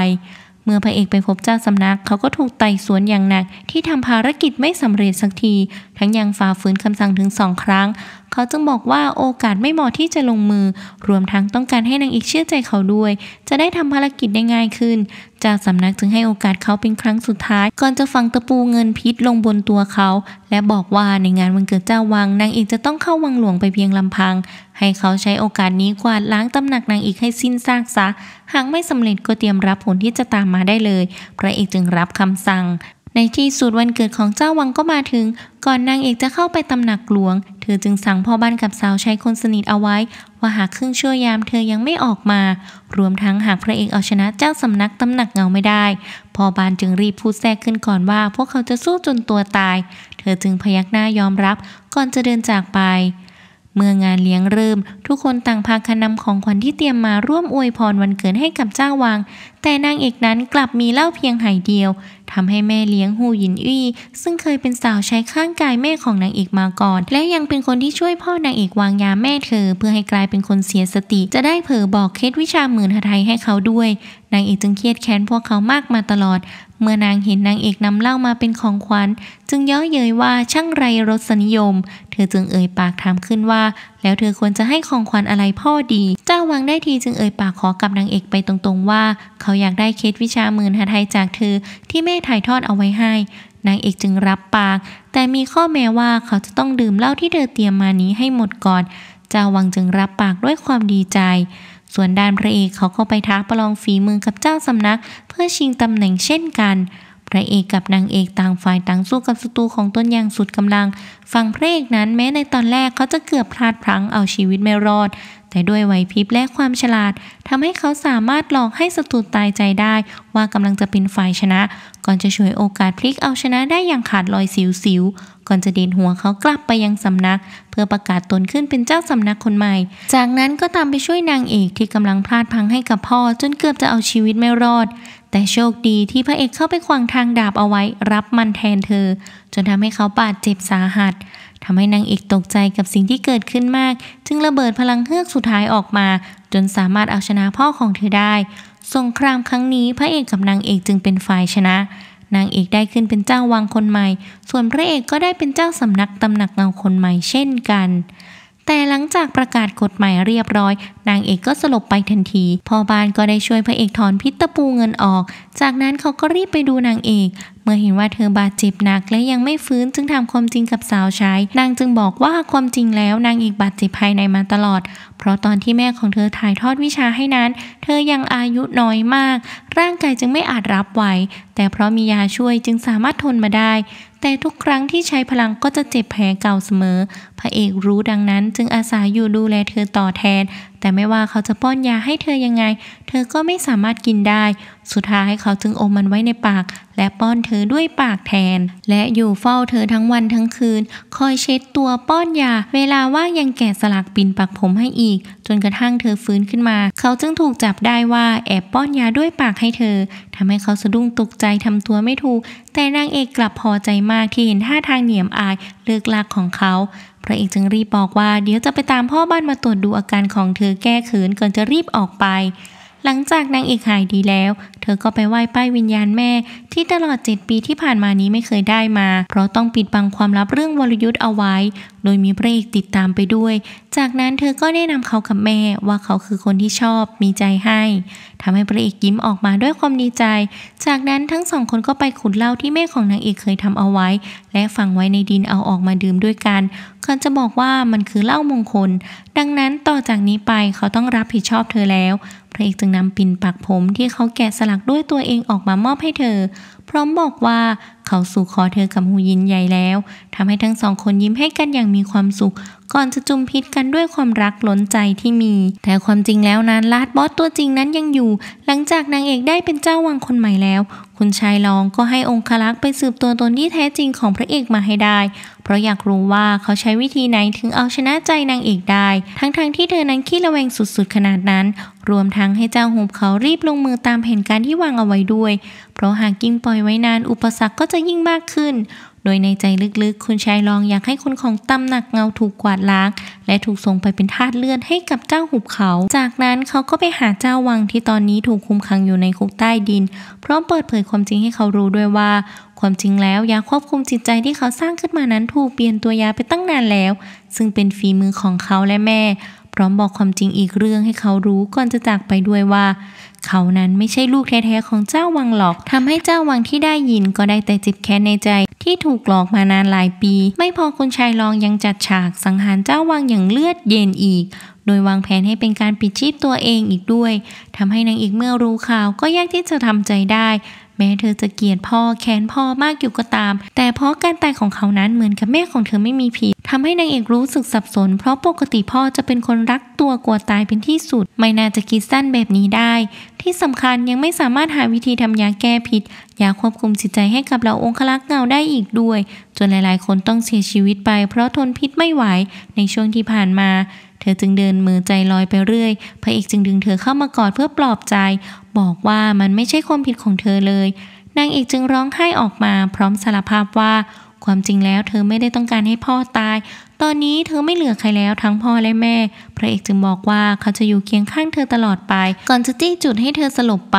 เมื่อพระเอกไปพบเจ้าสำนัก เขาก็ถูกไต่สวนอย่างหนัก ที่ทำภารกิจไม่สำเร็จสักที ทั้งยังฝ่าฝืนคำสั่งถึงสองครั้งเขาจึงบอกว่าโอกาสไม่เหมาะที่จะลงมือ รวมทั้งต้องการให้นางเอกเชื่อใจเขาด้วย จะได้ทำภารกิจได้ง่ายขึ้น จากสำนักจึงให้โอกาสเขาเป็นครั้งสุดท้าย ก่อนจะฝังตะปูเงินพิษลงบนตัวเขา และบอกว่าในงานวันเกิดเจ้าวังนางเอกจะต้องเข้าวังหลวงไปเพียงลำพัง ให้เขาใช้โอกาสนี้กวาดล้างตำหนักนางเอกให้สิ้นซากซะ หากไม่สำเร็จก็เตรียมรับผลที่จะตามมาได้เลย พระเอกจึงรับคำสั่งในที่สุดวันเกิดของเจ้าวังก็มาถึง ก่อนนางเอกจะเข้าไปตำหนักหลวง เธอจึงสั่งพ่อบ้านกับสาวใช้คนสนิทเอาไว้ ว่าหากครึ่งชั่วยามเธอยังไม่ออกมา รวมทั้งหากพระเอกเอาชนะเจ้าสำนักตำหนักเงาไม่ได้พ่อบ้านจึงรีบพูดแทรกขึ้นก่อนว่า พวกเขาจะสู้จนตัวตาย เธอจึงพยักหน้ายอมรับ ก่อนจะเดินจากไปเมื่องานเลี้ยงเริ่ม ทุกคนต่างพากันนำของขวัญที่เตรียมมาร่วมอวยพรวันเกิดให้กับเจ้าวางแต่นางเอกนั้นกลับมีเล่าเพียงไหเดียว ทำให้แม่เลี้ยงหูยินอี้ซึ่งเคยเป็นสาวใช้ข้างกายแม่ของนางเอกมาก่อน และยังเป็นคนที่ช่วยพ่อนางเอกวางยาแม่เธอเพื่อให้กลายเป็นคนเสียสติ จะได้เผอบอกเคล็ดวิชาหมื่นหทัยให้เขาด้วย นางเอกจึงเครียดแค้นพวกเขามากมาตลอดเมื่อนางเห็นนางเอกนำเหล้ามาเป็นของขวัญจึงย่อเย้ยว่าช่างไรรสนิยม เธอจึงเอ่ยปากถามขึ้นว่า แล้วเธอควรจะให้ของขวัญอะไรพ่อดี เจ้าวังได้ทีจึงเอ่ยปากขอกับนางเอกไปตรงๆว่า เขาอยากได้เคสวิชาหมื่นหาไทยจากเธอที่แม่ถ่ายทอดเอาไว้ให้ นางเอกจึงรับปาก แต่มีข้อแม้ว่าเขาจะต้องดื่มเหล้าที่เธอเตรียมมานี้ให้หมดก่อน เจ้าวังจึงรับปากด้วยความดีใจ ส่วนด้านพระเอกเขาก็ไปท้าประลองฝีมือกับเจ้าสำนักพื่อชิงตำแหน่งเช่นกัน พระเอกกับนางเอกต่างฝ่ายต่างสู้กับศัตรูของตนอย่างสุดกำลัง ฝั่งพระเอกนั้นแม้ในตอนแรกเขาจะเกือบพลาดพลั้งเอาชีวิตไม่รอดแต่ด้วยไหวพริบและความฉลาดทำให้เขาสามารถหลอกให้ศัตรูตายใจได้ ว่ากำลังจะเป็นฝ่ายชนะ ก่อนจะช่วยโอกาสพลิกเอาชนะได้อย่างขาดลอยสิวๆ ก่อนจะเดินหัวเขากลับไปยังสำนัก เพื่อประกาศตนขึ้นเป็นเจ้าสำนักคนใหม่ จากนั้นก็ตามไปช่วยนางเอกที่กำลังพลาดพังให้กับพ่อ จนเกือบจะเอาชีวิตไม่รอด แต่โชคดีที่พระเอกเข้าไปขวางทางดาบเอาไว้รับมันแทนเธอ จนทำให้เขาบาดเจ็บสาหัสทำให้นางเอกตกใจกับสิ่งที่เกิดขึ้นมาก จึงระเบิดพลังเฮือกสุดท้ายออกมา จนสามารถเอาชนะพ่อของเธอได้สงครามครั้งนี้พระเอกกับนางเอกจึงเป็นฝ่ายชนะ นางเอกได้ขึ้นเป็นเจ้าวังคนใหม่ ส่วนพระเอกก็ได้เป็นเจ้าสำนักตำหนักเงาคนใหม่เช่นกันแต่หลังจากประกาศกฎหมายเรียบร้อย นางเอกก็สลบไปทันทีพ่อบ้านก็ได้ช่วยพระเอกถอนพิษตะปูเงินออก จากนั้นเขาก็รีบไปดูนางเอก เมื่อเห็นว่าเธอบาดเจ็บหนักและยังไม่ฟื้น จึงถามความจริงกับสาวใช้ นางจึงบอกว่าความจริงแล้วนางเอกบาดเจ็บภายในมาตลอด เพราะตอนที่แม่ของเธอถ่ายทอดวิชาให้นั้น เธอยังอายุน้อยมาก ร่างกายจึงไม่อาจรับไหว แต่เพราะมียาช่วยจึงสามารถทนมาได้แต่ทุกครั้งที่ใช้พลังก็จะเจ็บแผลเก่าเสมอ พระเอกรู้ดังนั้นจึงอาสาอยู่ดูแลเธอต่อแทนแต่ไม่ว่าเขาจะป้อนยาให้เธอยังไง เธอก็ไม่สามารถกินได้ สุดท้ายเขาจึงอมมันไว้ในปาก และป้อนเธอด้วยปากแทน และอยู่เฝ้าเธอทั้งวันทั้งคืน คอยเช็ดตัวป้อนยา เวลาว่างยังแกะสลักปิ่นปักผมให้อีก จนกระทั่งเธอฟื้นขึ้นมา เขาจึงถูกจับได้ว่าแอบป้อนยาด้วยปากให้เธอ ทำให้เขาสะดุ้งตกใจทำตัวไม่ถูก แต่นางเอกกลับพอใจมากที่เห็นท่าทางเหนียมอาย เลิกลากของเขาพระเอกจึงรีบบอกว่าเดี๋ยวจะไปตามพ่อบ้านมาตรวจดูอาการของเธอแก้เขินก่อนจะรีบออกไปหลังจากนางเอกหายดีแล้ว เธอก็ไปไหว้ป้ายวิญญาณแม่ที่ตลอด 7 ปีที่ผ่านมานี้ไม่เคยได้มา เพราะต้องปิดบังความลับเรื่องวรยุทธ์เอาไว้ โดยมีพระเอกติดตามไปด้วย จากนั้นเธอก็ได้นำเขากับแม่ว่าเขาคือคนที่ชอบมีใจให้ทำให้พระเอกยิ้มออกมาด้วยความดีใจ จากนั้นทั้งสองคนก็ไปขุดเหล้าที่แม่ของนางเอกเคยทำเอาไว้ และฝังไว้ในดินเอาออกมาดื่มด้วยกันเขาจะบอกว่ามันคือเหล้ามงคล ดังนั้นต่อจากนี้ไปเขาต้องรับผิดชอบเธอแล้วระเอกจึงนำปิ่นปักผมที่เขาแกะสลักด้วยตัวเองออกมามอบให้เธอ พร้อมบอกว่าเขาสู่ขอเธอกับฮูยินใหญ่แล้วทำให้ทั้งสองคนยิ้มให้กันอย่างมีความสุขก่อนจะจุมพิษกันด้วยความรักล้นใจที่มี แต่ความจริงแล้วนั้นลาดบอสตัวจริงนั้นยังอยู่ หลังจากนางเอกได้เป็นเจ้าวังคนใหม่แล้ว คุณชายรองก็ให้องคลักษ์ไปสืบตัวตนที่แท้จริงของพระเอกมาให้ได้ เพราะอยากรู้ว่าเขาใช้วิธีไหนถึงเอาชนะใจนางเอกได้ ทั้งๆทที่เธอนั้นขี้ระแวงสุดๆ ขนาดนั้น รวมทั้งให้เจ้าหุบเขารีบลงมือตามแผนการที่วางเอาไว้ด้วย เพราะหากยิ่งปล่อยไว้นานอุปสรรคก็จะยิ่งมากขึ้นโดยในใจลึกๆ คุณชายรองอยากให้คนของตำหนักเงาถูกกวาดล้างและถูกส่งไปเป็นทาสเลือดให้กับเจ้าหุบเขา จากนั้นเขาก็ไปหาเจ้าวังที่ตอนนี้ถูกคุมขังอยู่ในคุกใต้ดินพร้อมเปิดเผยความจริงให้เขารู้ด้วยว่า ความจริงแล้วยาควบคุมจิตใจที่เขาสร้างขึ้นมานั้นถูกเปลี่ยนตัวยาไปตั้งนานแล้ว ซึ่งเป็นฝีมือของเขาและแม่ พร้อมบอกความจริงอีกเรื่องให้เขารู้ ก่อนจะจากไปด้วยว่า เขานั้นไม่ใช่ลูกแท้ๆของเจ้าวังหรอกทำให้เจ้าวังที่ได้ยินก็ได้แต่จิบแค้นในใจที่ถูกหลอกมานานหลายปี ไม่พอคุณชายรองยังจัดฉากสังหารเจ้าวังอย่างเลือดเย็นอีก โดยวางแผนให้เป็นการปิดชีพตัวเองอีกด้วยทำให้นางเอกเมื่อรู้ข่าวก็ยากที่จะทำใจได้แม้เธอจะเกลียดพ่อแค้นพ่อมากอยู่ก็ตาม แต่เพราะการตายของเขานั้นเหมือนกับแม่ของเธอไม่มีผิด ทำให้นางเอกรู้สึกสับสน เพราะปกติพ่อจะเป็นคนรักตัวกลัวตายเป็นที่สุด ไม่น่าจะคิดสั้นแบบนี้ได้ ที่สำคัญยังไม่สามารถหาวิธีทำยาแก้พิษยาควบคุมจิตใจให้กับเราองคลักษ์เงาได้อีกด้วย จนหลายๆ คนต้องเสียชีวิตไป เพราะทนพิษไม่ไหว ในช่วงที่ผ่านมาเธอจึงเดินมือใจลอยไปเรื่อยพระเอกจึงดึงเธอเข้ามากอดเพื่อปลอบใจ บอกว่ามันไม่ใช่ความผิดของเธอเลยนางเอกจึงร้องไห้ออกมาพร้อมสารภาพว่า ความจริงแล้วเธอไม่ได้ต้องการให้พ่อตายตอนนี้เธอไม่เหลือใครแล้วทั้งพ่อและแม่ พระเอกจึงบอกว่าเขาจะอยู่เคียงข้างเธอตลอดไป ก่อนจะจี้จุดให้เธอสลบไป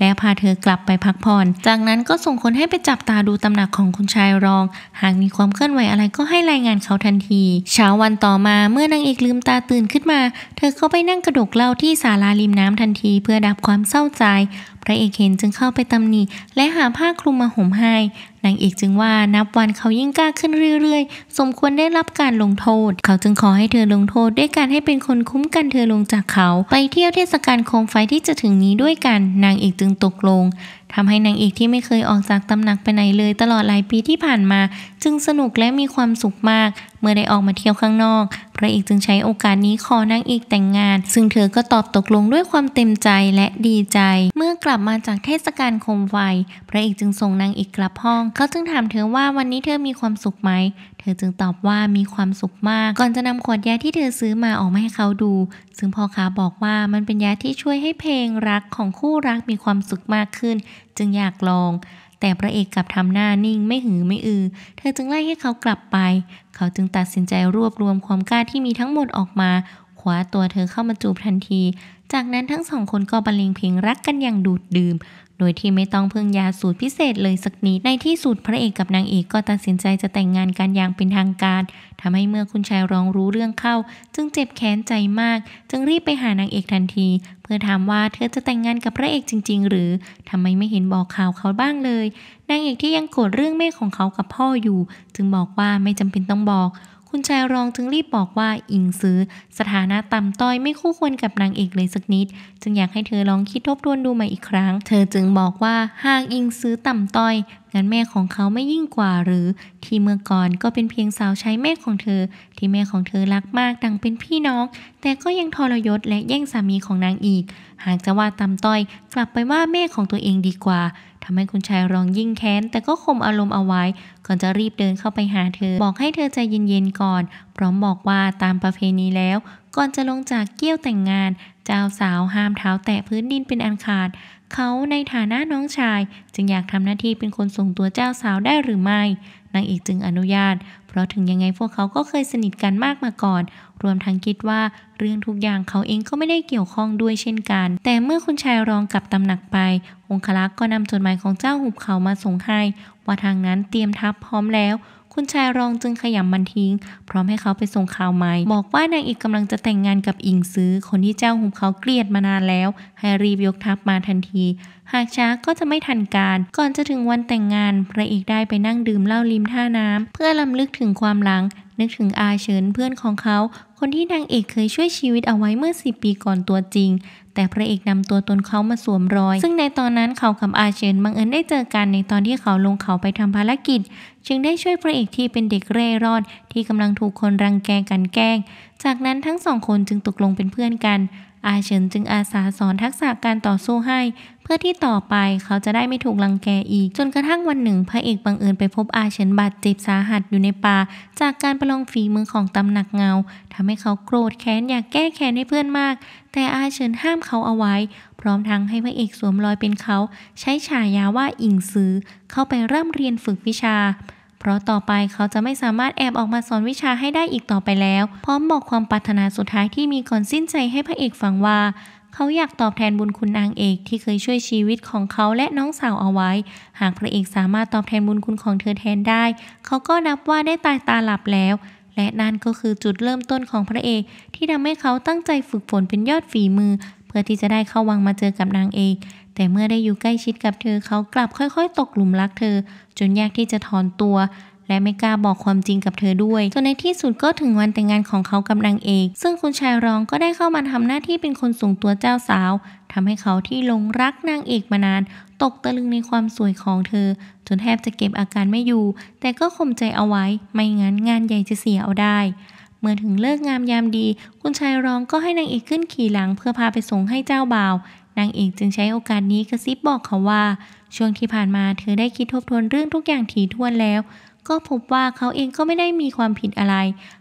และพาเธอกลับไปพักผ่อน จากนั้นก็ส่งคนให้ไปจับตาดูตำหนักของคุณชายรอง หากมีความเคลื่อนไหวอะไรก็ให้รายงานเขาทันที เช้าวันต่อมาเมื่อนางเอกลืมตาตื่นขึ้นมา เธอก็ไปนั่งกระดกเหล้าที่ศาลาริมน้ำทันทีเพื่อดับความเศร้าใจ พระเอกเห็นจึงเข้าไปตำหนิและหาผ้าคลุมมาห่มให้นางเอกจึงว่านับวันเขายิ่งกล้าขึ้นเรื่อยๆ สมควรได้รับการลงโทษ เขาจึงขอให้เธอลงโทษด้วยการให้เป็นคนคุ้มกันเธอลงจากเขา ไปเที่ยวเทศกาลโคมไฟที่จะถึงนี้ด้วยกัน นางเอกจึงตกลงทำให้นางเอกที่ไม่เคยออกจากตำหนักไปไหนเลยตลอดหลายปีที่ผ่านมา จึงสนุกและมีความสุขมากเมื่อได้ออกมาเที่ยวข้างนอก พระเอกจึงใช้โอกาสนี้ขอนางเอกแต่งงาน ซึ่งเธอก็ตอบตกลงด้วยความเต็มใจและดีใจ เมื่อกลับมาจากเทศกาลคมไฟ พระเอกจึงส่งนางเอกกลับห้อง เขาจึงถามเธอว่าวันนี้เธอมีความสุขไหม เธอจึงตอบว่ามีความสุขมาก ก่อนจะนำขวดยาที่เธอซื้อมาออกมาให้เขาดู ซึ่งพ่อค้าบอกว่ามันเป็นยาที่ช่วยให้เพลงรักของคู่รักมีความสุขมากขึ้น จึงอยากลอง แต่พระเอกกลับทำหน้านิ่งไม่หือไม่อือเธอจึงไล่ให้เขากลับไปเขาจึงตัดสินใจรวบรวมความกล้าที่มีทั้งหมดออกมาคว้าตัวเธอเข้ามาจูบทันที จากนั้นทั้งสองคนก็บรรเลงเพลงรักกันอย่างดูดดื่มโดยที่ไม่ต้องพึ่งยาสูตรพิเศษเลยสักนิด ในที่สุดพระเอกกับนางเอกก็ตัดสินใจจะแต่งงานกันอย่างเป็นทางการ ทำให้เมื่อคุณชายร้องรู้เรื่องเข้า จึงเจ็บแค้นใจมาก จึงรีบไปหานางเอกทันทีธอถามว่าเธอจะแต่งงานกับพระเอกจริง ๆ หรือทำไมไม่เห็นบอกข่าวเขาบ้างเลยนางเอกที่ยังโกรธเรื่องแม่ของเขากับพ่ออยู่ จึงบอกว่าไม่จำเป็นต้องบอก คุณชายรองจึงรีบบอกว่าอิงซื้อ สถานะต่ำต้อยไม่คู่ควรกับนางเอกเลยสักนิด จึงอยากให้เธอลองคิดทบทวนดูใหม่อีกครั้งเธอจึงบอกว่าหากอิงซื้อต่ำต้อยงั้นแม่ของเขาไม่ยิ่งกว่าหรือที่เมื่อก่อนก็เป็นเพียงสาวใช้แม่ของเธอ ที่แม่ของเธอรักมากดังเป็นพี่น้อง แต่ก็ยังทรยศและแย่งสามีของนางอีก หากจะว่าตำต้อย กลับไปว่าแม่ของตัวเองดีกว่าทำให้คุณชายร้องยิ่งแค้น แต่ก็ข่มอารมณ์เอาไว้ ก่อนจะรีบเดินเข้าไปหาเธอ บอกให้เธอใจเย็นๆก่อน พร้อมบอกว่าตามประเพณีแล้ว ก่อนจะลงจากเกี้ยวแต่งงาน เจ้าสาวห้ามเท้าแตะพื้นดินเป็นอันขาดเขาในฐานะน้องชายจึงอยากทำหน้าที่เป็นคนส่งตัวเจ้าสาวได้หรือไม่นางเอกจึงอนุญาต เพราะถึงยังไงพวกเขาก็เคยสนิทกันมากมาก่อน รวมทั้งคิดว่าเรื่องทุกอย่างเขาเองก็ไม่ได้เกี่ยวข้องด้วยเช่นกัน แต่เมื่อคุณชายรองกลับตำหนักไป องคลักษ์ก็นำจดหมายของเจ้าหุบเขามาส่งให้ว่าทางนั้นเตรียมทัพพร้อมแล้วคุณชายรองจึงขยำมันทิ้ง พร้อมให้เขาไปส่งข่าวใหม่ บอกว่านางเอกกำลังจะแต่งงานกับอิงซื้อคนที่เจ้าหุบเขาเกลียดมานานแล้ว ให้รีบยกทัพมาทันที หากช้าก็จะไม่ทันการ ก่อนจะถึงวันแต่งงานพระเอกได้ไปนั่งดื่มเหล้าริมท่าน้ำเพื่อลํำลึกถึงความหลังนึกถึงอาเฉินเพื่อนของเขา คนที่นางเอกเคยช่วยชีวิตเอาไว้เมื่อสิปีก่อนตัวจริงแต่พระเอกนำตัวตนเขามาสวมรอย ซึ่งในตอนนั้นเขากับอาเชนบังเอิญได้เจอกันในตอนที่เขาลงเขาไปทำภารกิจ จึงได้ช่วยพระเอกที่เป็นเด็กเร่ร่อนที่กำลังถูกคนรังแกกันแกล้ง จากนั้นทั้งสองคนจึงตกลงเป็นเพื่อนกัน อาเฉิน จึงอาสาสอนทักษะการต่อสู้ให้เพื่อที่ต่อไปเขาจะได้ไม่ถูกลังแกอีกจนกระทั่งวันหนึ่ง พระเอกบังเอิญไปพบอาเฉินบาดเจ็บสาหัสอยู่ในป่า จากการประลองฝีมือของตำหนักเงา ทำให้เขาโกรธแค้นอยากแก้แค้นให้เพื่อนมาก แต่อาเฉินห้ามเขาเอาไว้ พร้อมทั้งให้พระเอกสวมรอยเป็นเขา ใช้ฉายาว่าอิงซือ เข้าไปเริ่มเรียนฝึกวิชา เพราะต่อไปเขาจะไม่สามารถแอบออกมาสอนวิชาให้ได้อีกต่อไปแล้วพร้อมบอกความปรารถนาสุดท้ายที่มีก่อนสิ้นใจให้พระเอกฟังว่าเขาอยากตอบแทนบุญคุณนางเอกที่เคยช่วยชีวิตของเขาและน้องสาวเอาไว้ หากพระเอกสามารถตอบแทนบุญคุณของเธอแทนได้ เขาก็นับว่าได้ตายตาหลับแล้ว และนั่นก็คือจุดเริ่มต้นของพระเอกที่ทำให้เขาตั้งใจฝึกฝนเป็นยอดฝีมือ เพื่อที่จะได้เข้าวังมาเจอกับนางเอก แต่เมื่อได้อยู่ใกล้ชิดกับเธอเขากลับค่อยๆ ตกหลุมรักเธอ จนยากที่จะถอนตัวและไม่กล้าบอกความจริงกับเธอด้วย จนในที่สุดก็ถึงวันแต่งงานของเขากับนางเอก ซึ่งคุณชายรองก็ได้เข้ามาทำหน้าที่เป็นคนส่งตัวเจ้าสาวทำให้เขาที่หลงรักนางเอกมานาน ตกตะลึงในความสวยของเธอ จนแทบจะเก็บอาการไม่อยู่ แต่ก็ข่มใจเอาไว้ ไม่งั้นงานใหญ่จะเสียเอาได้ เมื่อถึงเลิกงามยามดี คุณชายรองก็ให้นางเอกขึ้นขี่หลังเพื่อพาไปส่งให้เจ้าบ่าว นางเอกจึงใช้โอกาสนี้กระซิบบอกเขาว่า ช่วงที่ผ่านมาเธอได้คิดทบทวนเรื่องทุกอย่างถี่ถ้วนแล้วก็พบว่าเขาเองก็ไม่ได้มีความผิดอะไร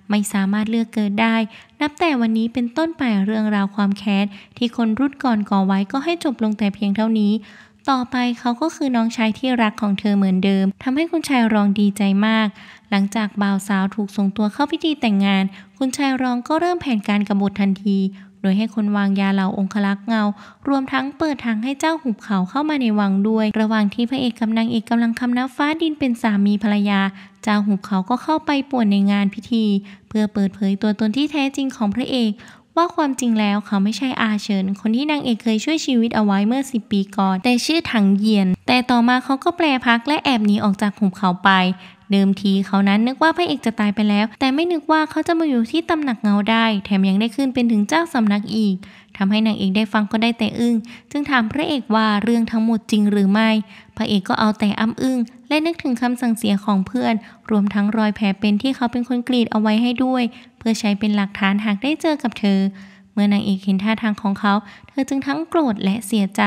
ไม่สามารถเลือกเกิดได้ นับแต่วันนี้เป็นต้นไปเรื่องราวความแค้นที่คนรุ่นก่อนก่อไว้ก็ให้จบลงแต่เพียงเท่านี้ ต่อไปเขาก็คือน้องชายที่รักของเธอเหมือนเดิม ทำให้คุณชายรองดีใจมาก หลังจากบ่าวสาวถูกส่งตัวเข้าพิธีแต่งงาน คุณชายรองก็เริ่มแผนการกบฏทันทีโดยให้คนวางยา เหล่าองคลักษ์เงา รวมทั้งเปิดทางให้เจ้าหุบเขาเข้ามาในวังด้วย ระหว่างที่พระเอกกำนางเอกกำลังคำนับฟ้าดินเป็นสามีภรรยา เจ้าหุบเขาก็เข้าไปป่วนในงานพิธี เพื่อเปิดเผยตัวตนที่แท้จริงของพระเอก ว่าความจริงแล้วเขาไม่ใช่อาเฉินคนที่นางเอกเคยช่วยชีวิตเอาไว้เมื่อ 10 ปีก่อน แต่ชื่อถังเยียน แต่ต่อมาเขาก็แปรพักและแอบหนีออกจากหุบเขาไปเดิมทีเขานั้นนึกว่าพระเอกจะตายไปแล้ว แต่ไม่นึกว่าเขาจะมาอยู่ที่ตำหนักเงาได้ แถมยังได้ขึ้นเป็นถึงเจ้าสำนักอีกทำให้นางเอกได้ฟังก็ได้แต่อึง้งจึงถามพระเอกว่าเรื่องทั้งหมดจริงหรือไม่ พระเอกก็เอาแต่อ้ำอึง้งและนึกถึงคำสั่งเสียของเพื่อน รวมทั้งรอยแผลเป็นที่เขาเป็นคนกรีดเอาไว้ให้ด้วย เพื่อใช้เป็นหลักฐานหากได้เจอกับเธอเมื่อนางเอกเห็นท่าทางของเขา เธอจึงทั้งโกรธและเสียใจ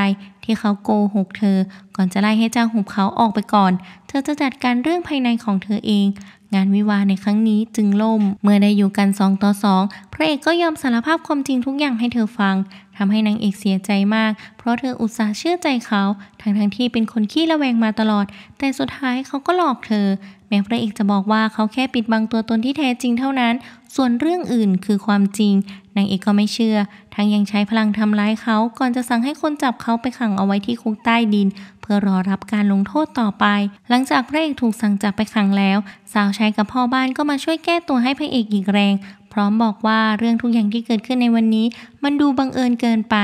ที่เขาโกหกเธอ ก่อนจะไล่ให้เจ้าหุบเขาออกไปก่อน เธอจะจัดการเรื่องภายในของเธอเอง งานวิวาในครั้งนี้จึงล่ม เมื่อได้อยู่กันสองต่อสองพระเอกก็ยอมสารภาพความจริงทุกอย่างให้เธอฟังทำให้นางเอกเสียใจมาก เพราะเธออุตส่าห์เชื่อใจเขาทั้งทั้งที่เป็นคนขี้ระแวงมาตลอด แต่สุดท้ายเขาก็หลอกเธอ แม้พระเอกจะบอกว่าเขาแค่ปิดบังตัวตนที่แท้จริงเท่านั้น ส่วนเรื่องอื่นคือความจริงนางเอกก็ไม่เชื่อ ทั้งยังใช้พลังทำร้ายเขา ก่อนจะสั่งให้คนจับเขาไปขังเอาไว้ที่คุกใต้ดิน เพื่อรอรับการลงโทษต่อไป หลังจากพระเอกถูกสั่งจับไปขังแล้ว สาวใช้กับพ่อบ้านก็มาช่วยแก้ตัวให้พระเอกอีกแรง พร้อมบอกว่าเรื่องทุกอย่างที่เกิดขึ้นในวันนี้มันดูบังเอิญเกินไป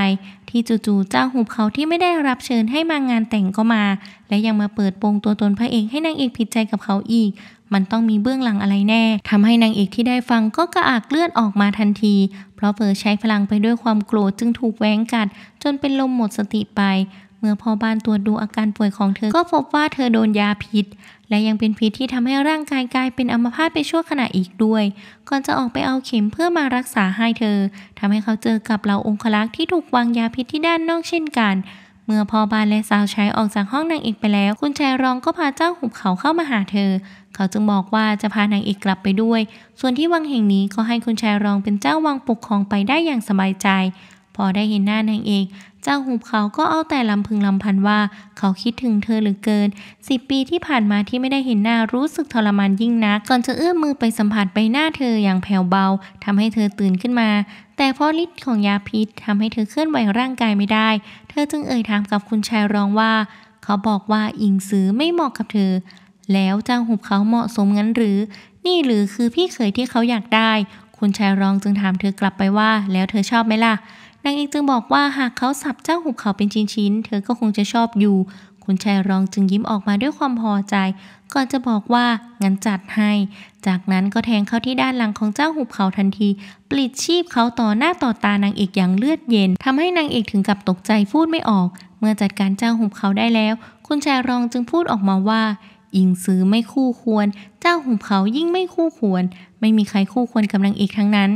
ที่จู่ๆเจ้าหุบเขาที่ไม่ได้รับเชิญให้มางานแต่งก็มา และยังมาเปิดโปงตัวตนพระเอกให้นางเอกผิดใจกับเขาอีกมันต้องมีเบื้องหลังอะไรแน่ ทำให้นางเอกที่ได้ฟังก็กระอักเลือดออกมาทันที เพราะเฟอใช้พลังไปด้วยความโกรธจึงถูกแหวงกัดจนเป็นลมหมดสติไป เมื่อพอบ้านตรวจดูอาการป่วยของเธอ ก็พบว่าเธอโดนยาพิษ และยังเป็นพิษที่ทำให้ร่างกายกลายเป็นอัมพาตไปชั่วขณะอีกด้วย ก่อนจะออกไปเอาเข็มเพื่อมารักษาให้เธอ ทำให้เขาเจอกับเหล่าองคลักษ์ที่ถูกวางยาพิษที่ด้านนอกเช่นกันเมื่อพ่อบ้านและสาวใช้ออกจากห้องนางเอกไปแล้ว คุณชายรองก็พาเจ้าหุบเขาเข้ามาหาเธอ เขาจึงบอกว่าจะพานางเอกกลับไปด้วย ส่วนที่วังแห่งนี้ก็ให้คุณชายรองเป็นเจ้าวังปกครองไปได้อย่างสบายใจ พอได้เห็นหน้านางเอก เจ้าหุบเขาก็เอาแต่ลำพึงลำพันว่า เขาคิดถึงเธอเหลือเกินสิบปีที่ผ่านมาที่ไม่ได้เห็นหน้ารู้สึกทรมานยิ่งนัก ก่อนจะเอื้อมมือไปสัมผัสใบหน้าเธออย่างแผ่วเบา ทำให้เธอตื่นขึ้นมาแต่เพราะฤทธิ์ของยาพิษทำให้เธอเคลื่อนไหวร่างกายไม่ได้ เธอจึงเอ่ยถามกับคุณชายรองว่า เขาบอกว่าอิงซื้อไม่เหมาะกับเธอ แล้วจางหุบเขาเหมาะสมงั้นหรือ นี่หรือคือพี่เขยที่เขาอยากได้ คุณชายรองจึงถามเธอกลับไปว่าแล้วเธอชอบไหมล่ะ นางเอกจึงบอกว่าหากเขาสับเจ้าหุบเขาเป็นชิ้นๆเธอก็คงจะชอบอยู่ คุณชายรองจึงยิ้มออกมาด้วยความพอใจก่อนจะบอกว่างั้นจัดให้ จากนั้นก็แทงเข้าที่ด้านหลังของเจ้าหุบเขาทันทีปลิดชีพเขาต่อหน้าต่อตานางเอกอย่างเลือดเย็น ทำให้นางเอกถึงกับตกใจพูดไม่ออก เมื่อจัดการเจ้าหุบเขาได้แล้วคุณชายรองจึงพูดออกมาว่ายิงซื้อไม่คู่ควร เจ้าหุบเขายิ่งไม่คู่ควร ไม่มีใครคู่ควรกับนางเอกทั้งนั้น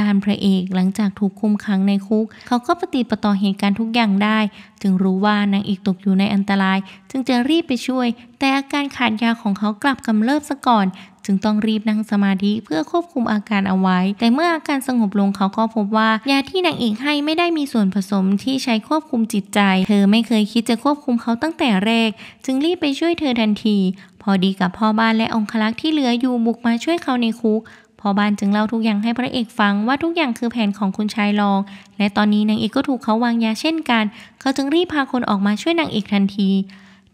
ดานพระเอกหลังจากถูกคุมขังในคุก เขาก็ปฏิปต่อเหตุการณ์ทุกอย่างได้ จึงรู้ว่านางเอกตกอยู่ในอันตราย จึงจะรีบไปช่วย แต่อาการขาดยาของเขากลับกำเริบซะก่อน จึงต้องรีบนั่งสมาธิเพื่อควบคุมอาการเอาไว้ แต่เมื่ออาการสงบลงเขาก็พบว่ายาที่นางเอกให้ไม่ได้มีส่วนผสมที่ใช้ควบคุมจิตใจ เธอไม่เคยคิดจะควบคุมเขาตั้งแต่แรก จึงรีบไปช่วยเธอทันที พอดีกับพ่อบ้านและองคลักษ์ที่เหลืออยู่บุกมาช่วยเขาในคุกพ่อบ้านจึงเล่าทุกอย่างให้พระเอกฟังว่าทุกอย่างคือแผนของคุณชายรอง และตอนนี้นางเอกก็ถูกเขาวางยาเช่นกัน เขาจึงรีบพาคนออกมาช่วยนางเอกทันที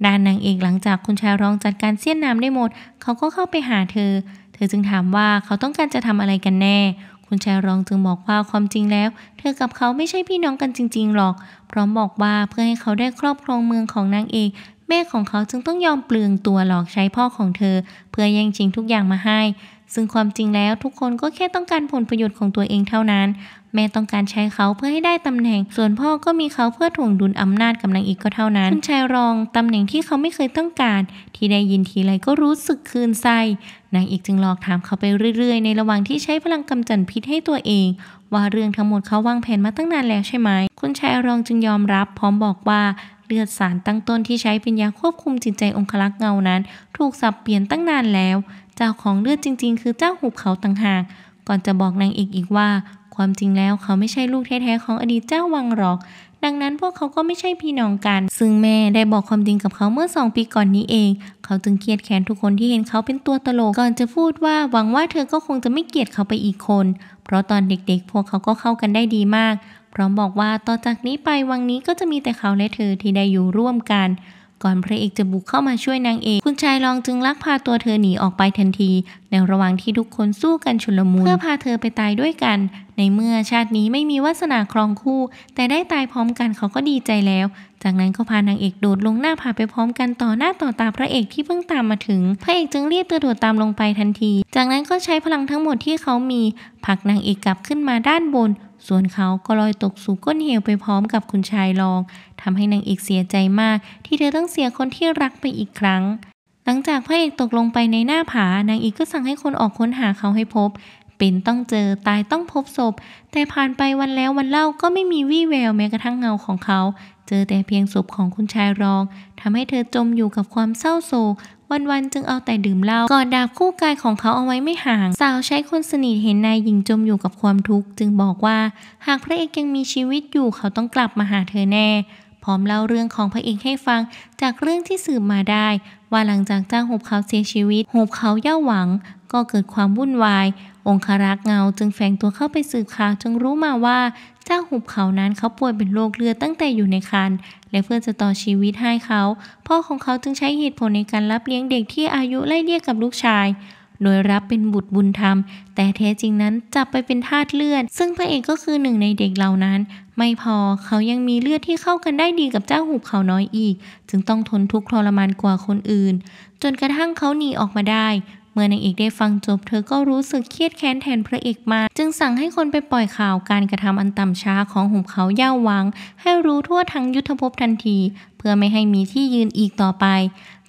ด้านนางเอกหลังจากคุณชายรองจัดการเสี้ยนน้ำได้หมด เขาก็เข้าไปหาเธอ เธอจึงถามว่าเขาต้องการจะทำอะไรกันแน่ คุณชายรองจึงบอกว่าความจริงแล้วเธอกับเขาไม่ใช่พี่น้องกันจริง ๆหรอก พร้อมบอกว่าเพื่อให้เขาได้ครอบครองเมืองของนางเอก แม่ของเขาจึงต้องยอมเปลืองตัวหลอกใช้พ่อของเธอ เพื่อแย่งชิงทุกอย่างมาให้ซึ่งความจริงแล้วทุกคนก็แค่ต้องการผลประโยชน์ของตัวเองเท่านั้น แม่ต้องการใช้เขาเพื่อให้ได้ตำแหน่ง ส่วนพ่อก็มีเขาเพื่อถ่วงดุลอำนาจกำลังอีกก็เท่านั้นคุณชายรองตำแหน่งที่เขาไม่เคยต้องการ ที่ได้ยินทีไรก็รู้สึกคืนไส้นางอีกจึงหลอกถามเขาไปเรื่อยๆ ในระหว่างที่ใช้พลังกำจัดพิษให้ตัวเอง ว่าเรื่องทั้งหมดเขาวางแผนมาตั้งนานแล้วใช่ไหม คุณชายรองจึงยอมรับพร้อมบอกว่าเลือดสารตั้งต้นที่ใช้เป็นยาควบคุมจิตใจองคลักษ์เงา นั้น ถูกสับเปลี่ยนตั้งนานแล้ว เจ้าของเลือดจริง ๆ คือเจ้าหุบเขาต่างหาก ก่อนจะบอกนางเอกอีกว่า ความจริงแล้วเขาไม่ใช่ลูกแท้ๆของอดีตเจ้าวังหรอก ดังนั้นพวกเขาก็ไม่ใช่พี่น้องกัน ซึ่งแม่ได้บอกความจริงกับเขาเมื่อสองปีก่อนนี้เอง เขาจึงเกลียดแค้นทุกคนที่เห็นเขาเป็นตัวตลก ก่อนจะพูดว่าหวังว่าเธอก็คงจะไม่เกลียดเขาไปอีกคน เพราะตอนเด็กๆ พวกเขาก็เข้ากันได้ดีมากพร้อมบอกว่าต่อจากนี้ไปวังนี้ก็จะมีแต่เขาและเธอที่ได้อยู่ร่วมกัน ก่อนพระเอกจะบุกเข้ามาช่วยนางเอกคุณชายรองจึงลักพาตัวเธอหนีออกไปทันที ในระหว่างที่ทุกคนสู้กันชุลมุนเพื่อพาเธอไปตายด้วยกัน ในเมื่อชาตินี้ไม่มีวาสนาครองคู่ แต่ได้ตายพร้อมกันเขาก็ดีใจแล้วจากนั้นก็พานางเอกโดดลงหน้าผาไปพร้อมกันต่อหน้าต่อตาพระเอกที่เพิ่งตามมาถึง พระเอกจึงรีบกระโดดตามลงไปทันที จากนั้นก็ใช้พลังทั้งหมดที่เขามีผลักนางเอกกลับขึ้นมาด้านบนส่วนเขาก็ลอยตกสู่ก้นเหวไปพร้อมกับคุณชายรองทำให้นางเอกเสียใจมากที่เธอต้องเสียคนที่รักไปอีกครั้ง หลังจากพระเอกตกลงไปในหน้าผา นางเอกก็สั่งให้คนออกค้นหาเขาให้พบเป็นต้องเจอตายต้องพบศพ แต่ผ่านไปวันแล้ววันเล่าก็ไม่มีวี่แววแม้กระทั่งเงาของเขา เจอแต่เพียงศพของคุณชายรองทำให้เธอจมอยู่กับความเศร้าโศก วันๆจึงเอาแต่ดื่มเหล้ากอดดาบคู่กายของเขาเอาไว้ไม่ห่าง สาวใช้คนสนิทเห็นนายหญิงจมอยู่กับความทุกข์จึงบอกว่า หากพระเอกยังมีชีวิตอยู่เขาต้องกลับมาหาเธอแน่ พร้อมเล่าเรื่องของพระเอกให้ฟัง จากเรื่องที่สืบมาได้ ว่าหลังจากจ้างหบเขาเสียชีวิตหบเขาเย่าหวัง ก็เกิดความวุ่นวายองคารักเงาจึงแฝงตัวเข้าไปสืบข่าวจึงรู้มาว่าเจ้าหุบเขานั้นเขาป่วยเป็นโรคเลือดตั้งแต่อยู่ในครรภ์และเพื่อจะต่อชีวิตให้เขา พ่อของเขาจึงใช้เหตุผลในการรับเลี้ยงเด็กที่อายุไล่เลี่ยกับลูกชาย โดยรับเป็นบุตรบุญธรรม แต่แท้จริงนั้นจับไปเป็นทาสเลือดซึ่งพระเอกก็คือหนึ่งในเด็กเหล่านั้น ไม่พอเขายังมีเลือดที่เข้ากันได้ดีกับเจ้าหุบเขาน้อยอีก จึงต้องทนทุกข์ทรมานกว่าคนอื่น จนกระทั่งเขาหนีออกมาได้เมื่อนางเอกได้ฟังจบเธอก็รู้สึกเครียดแค้นแทนพระเอกมากจึงสั่งให้คนไปปล่อยข่าวการกระทำอันต่ำช้าของหุบเขาย่าวัง ให้รู้ทั่วทั้งยุทธภพทันที เพื่อไม่ให้มีที่ยืนอีกต่อไป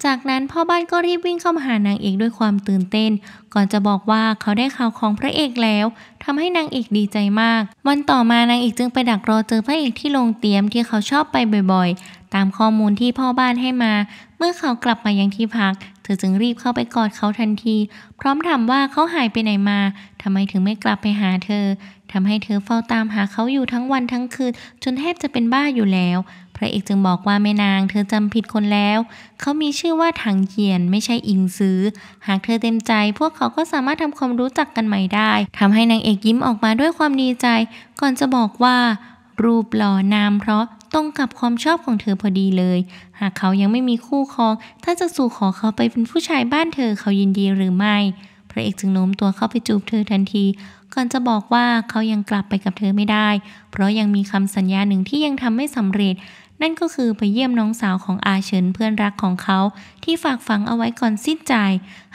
จากนั้นพ่อบ้านก็รีบวิ่งเข้ามาหานางเอกด้วยความตื่นเต้น ก่อนจะบอกว่าเขาได้ข่าวของพระเอกแล้วทำให้นางเอกดีใจมาก วันต่อมานางเอกจึงไปดักรอเจอพระเอกที่โรงเตี๊ยมที่เขาชอบไปบ่อยๆ ตามข้อมูลที่พ่อบ้านให้มา เมื่อเขากลับมายังที่พักเธอจึงรีบเข้าไปกอดเขาทันที พร้อมถามว่าเขาหายไปไหนมาทำไมถึงไม่กลับไปหาเธอทำให้เธอเฝ้าตามหา เขาอยู่ทั้งวันทั้งคืน จนแทบจะเป็นบ้าอยู่แล้ว พระเอกจึงบอกว่าแม่นางเธอจำผิดคนแล้ว เขามีชื่อว่าถังเยียน ไม่ใช่อิงซื้อหากเธอเต็มใจพวกเขาก็สามารถทำความรู้จักกันใหม่ได้ทำให้นางเอกยิ้มออกมาด้วยความดีใจ ก่อนจะบอกว่า รูปหล่อนามเพราะตรงกับความชอบของเธอพอดีเลย หากเขายังไม่มีคู่ครอง ถ้าจะสู่ขอเขาไปเป็นผู้ชายบ้านเธอเขายินดีหรือไม่ พระเอกจึงโน้มตัวเข้าไปจูบเธอทันที ก่อนจะบอกว่าเขายังกลับไปกับเธอไม่ได้ เพราะยังมีคำสัญญาหนึ่งที่ยังทำไม่สำเร็จ นั่นก็คือไปเยี่ยมน้องสาวของอาเฉินเพื่อนรักของเขา ที่ฝากฝังเอาไว้ก่อนสิ้นใจ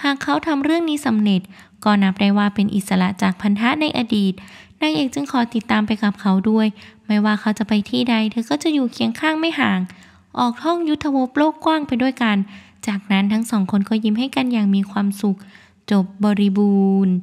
หากเขาทำเรื่องนี้สำเร็จ ก็นับได้ว่าเป็นอิสระจากพันธะในอดีตนางเอกจึงขอติดตามไปกับเขาด้วย ไม่ว่าเขาจะไปที่ใดเธอก็จะอยู่เคียงข้างไม่ห่าง ออกท่องยุทธวบโลกกว้างไปด้วยกัน จากนั้นทั้งสองคนก็ยิ้มให้กันอย่างมีความสุข จบบริบูรณ์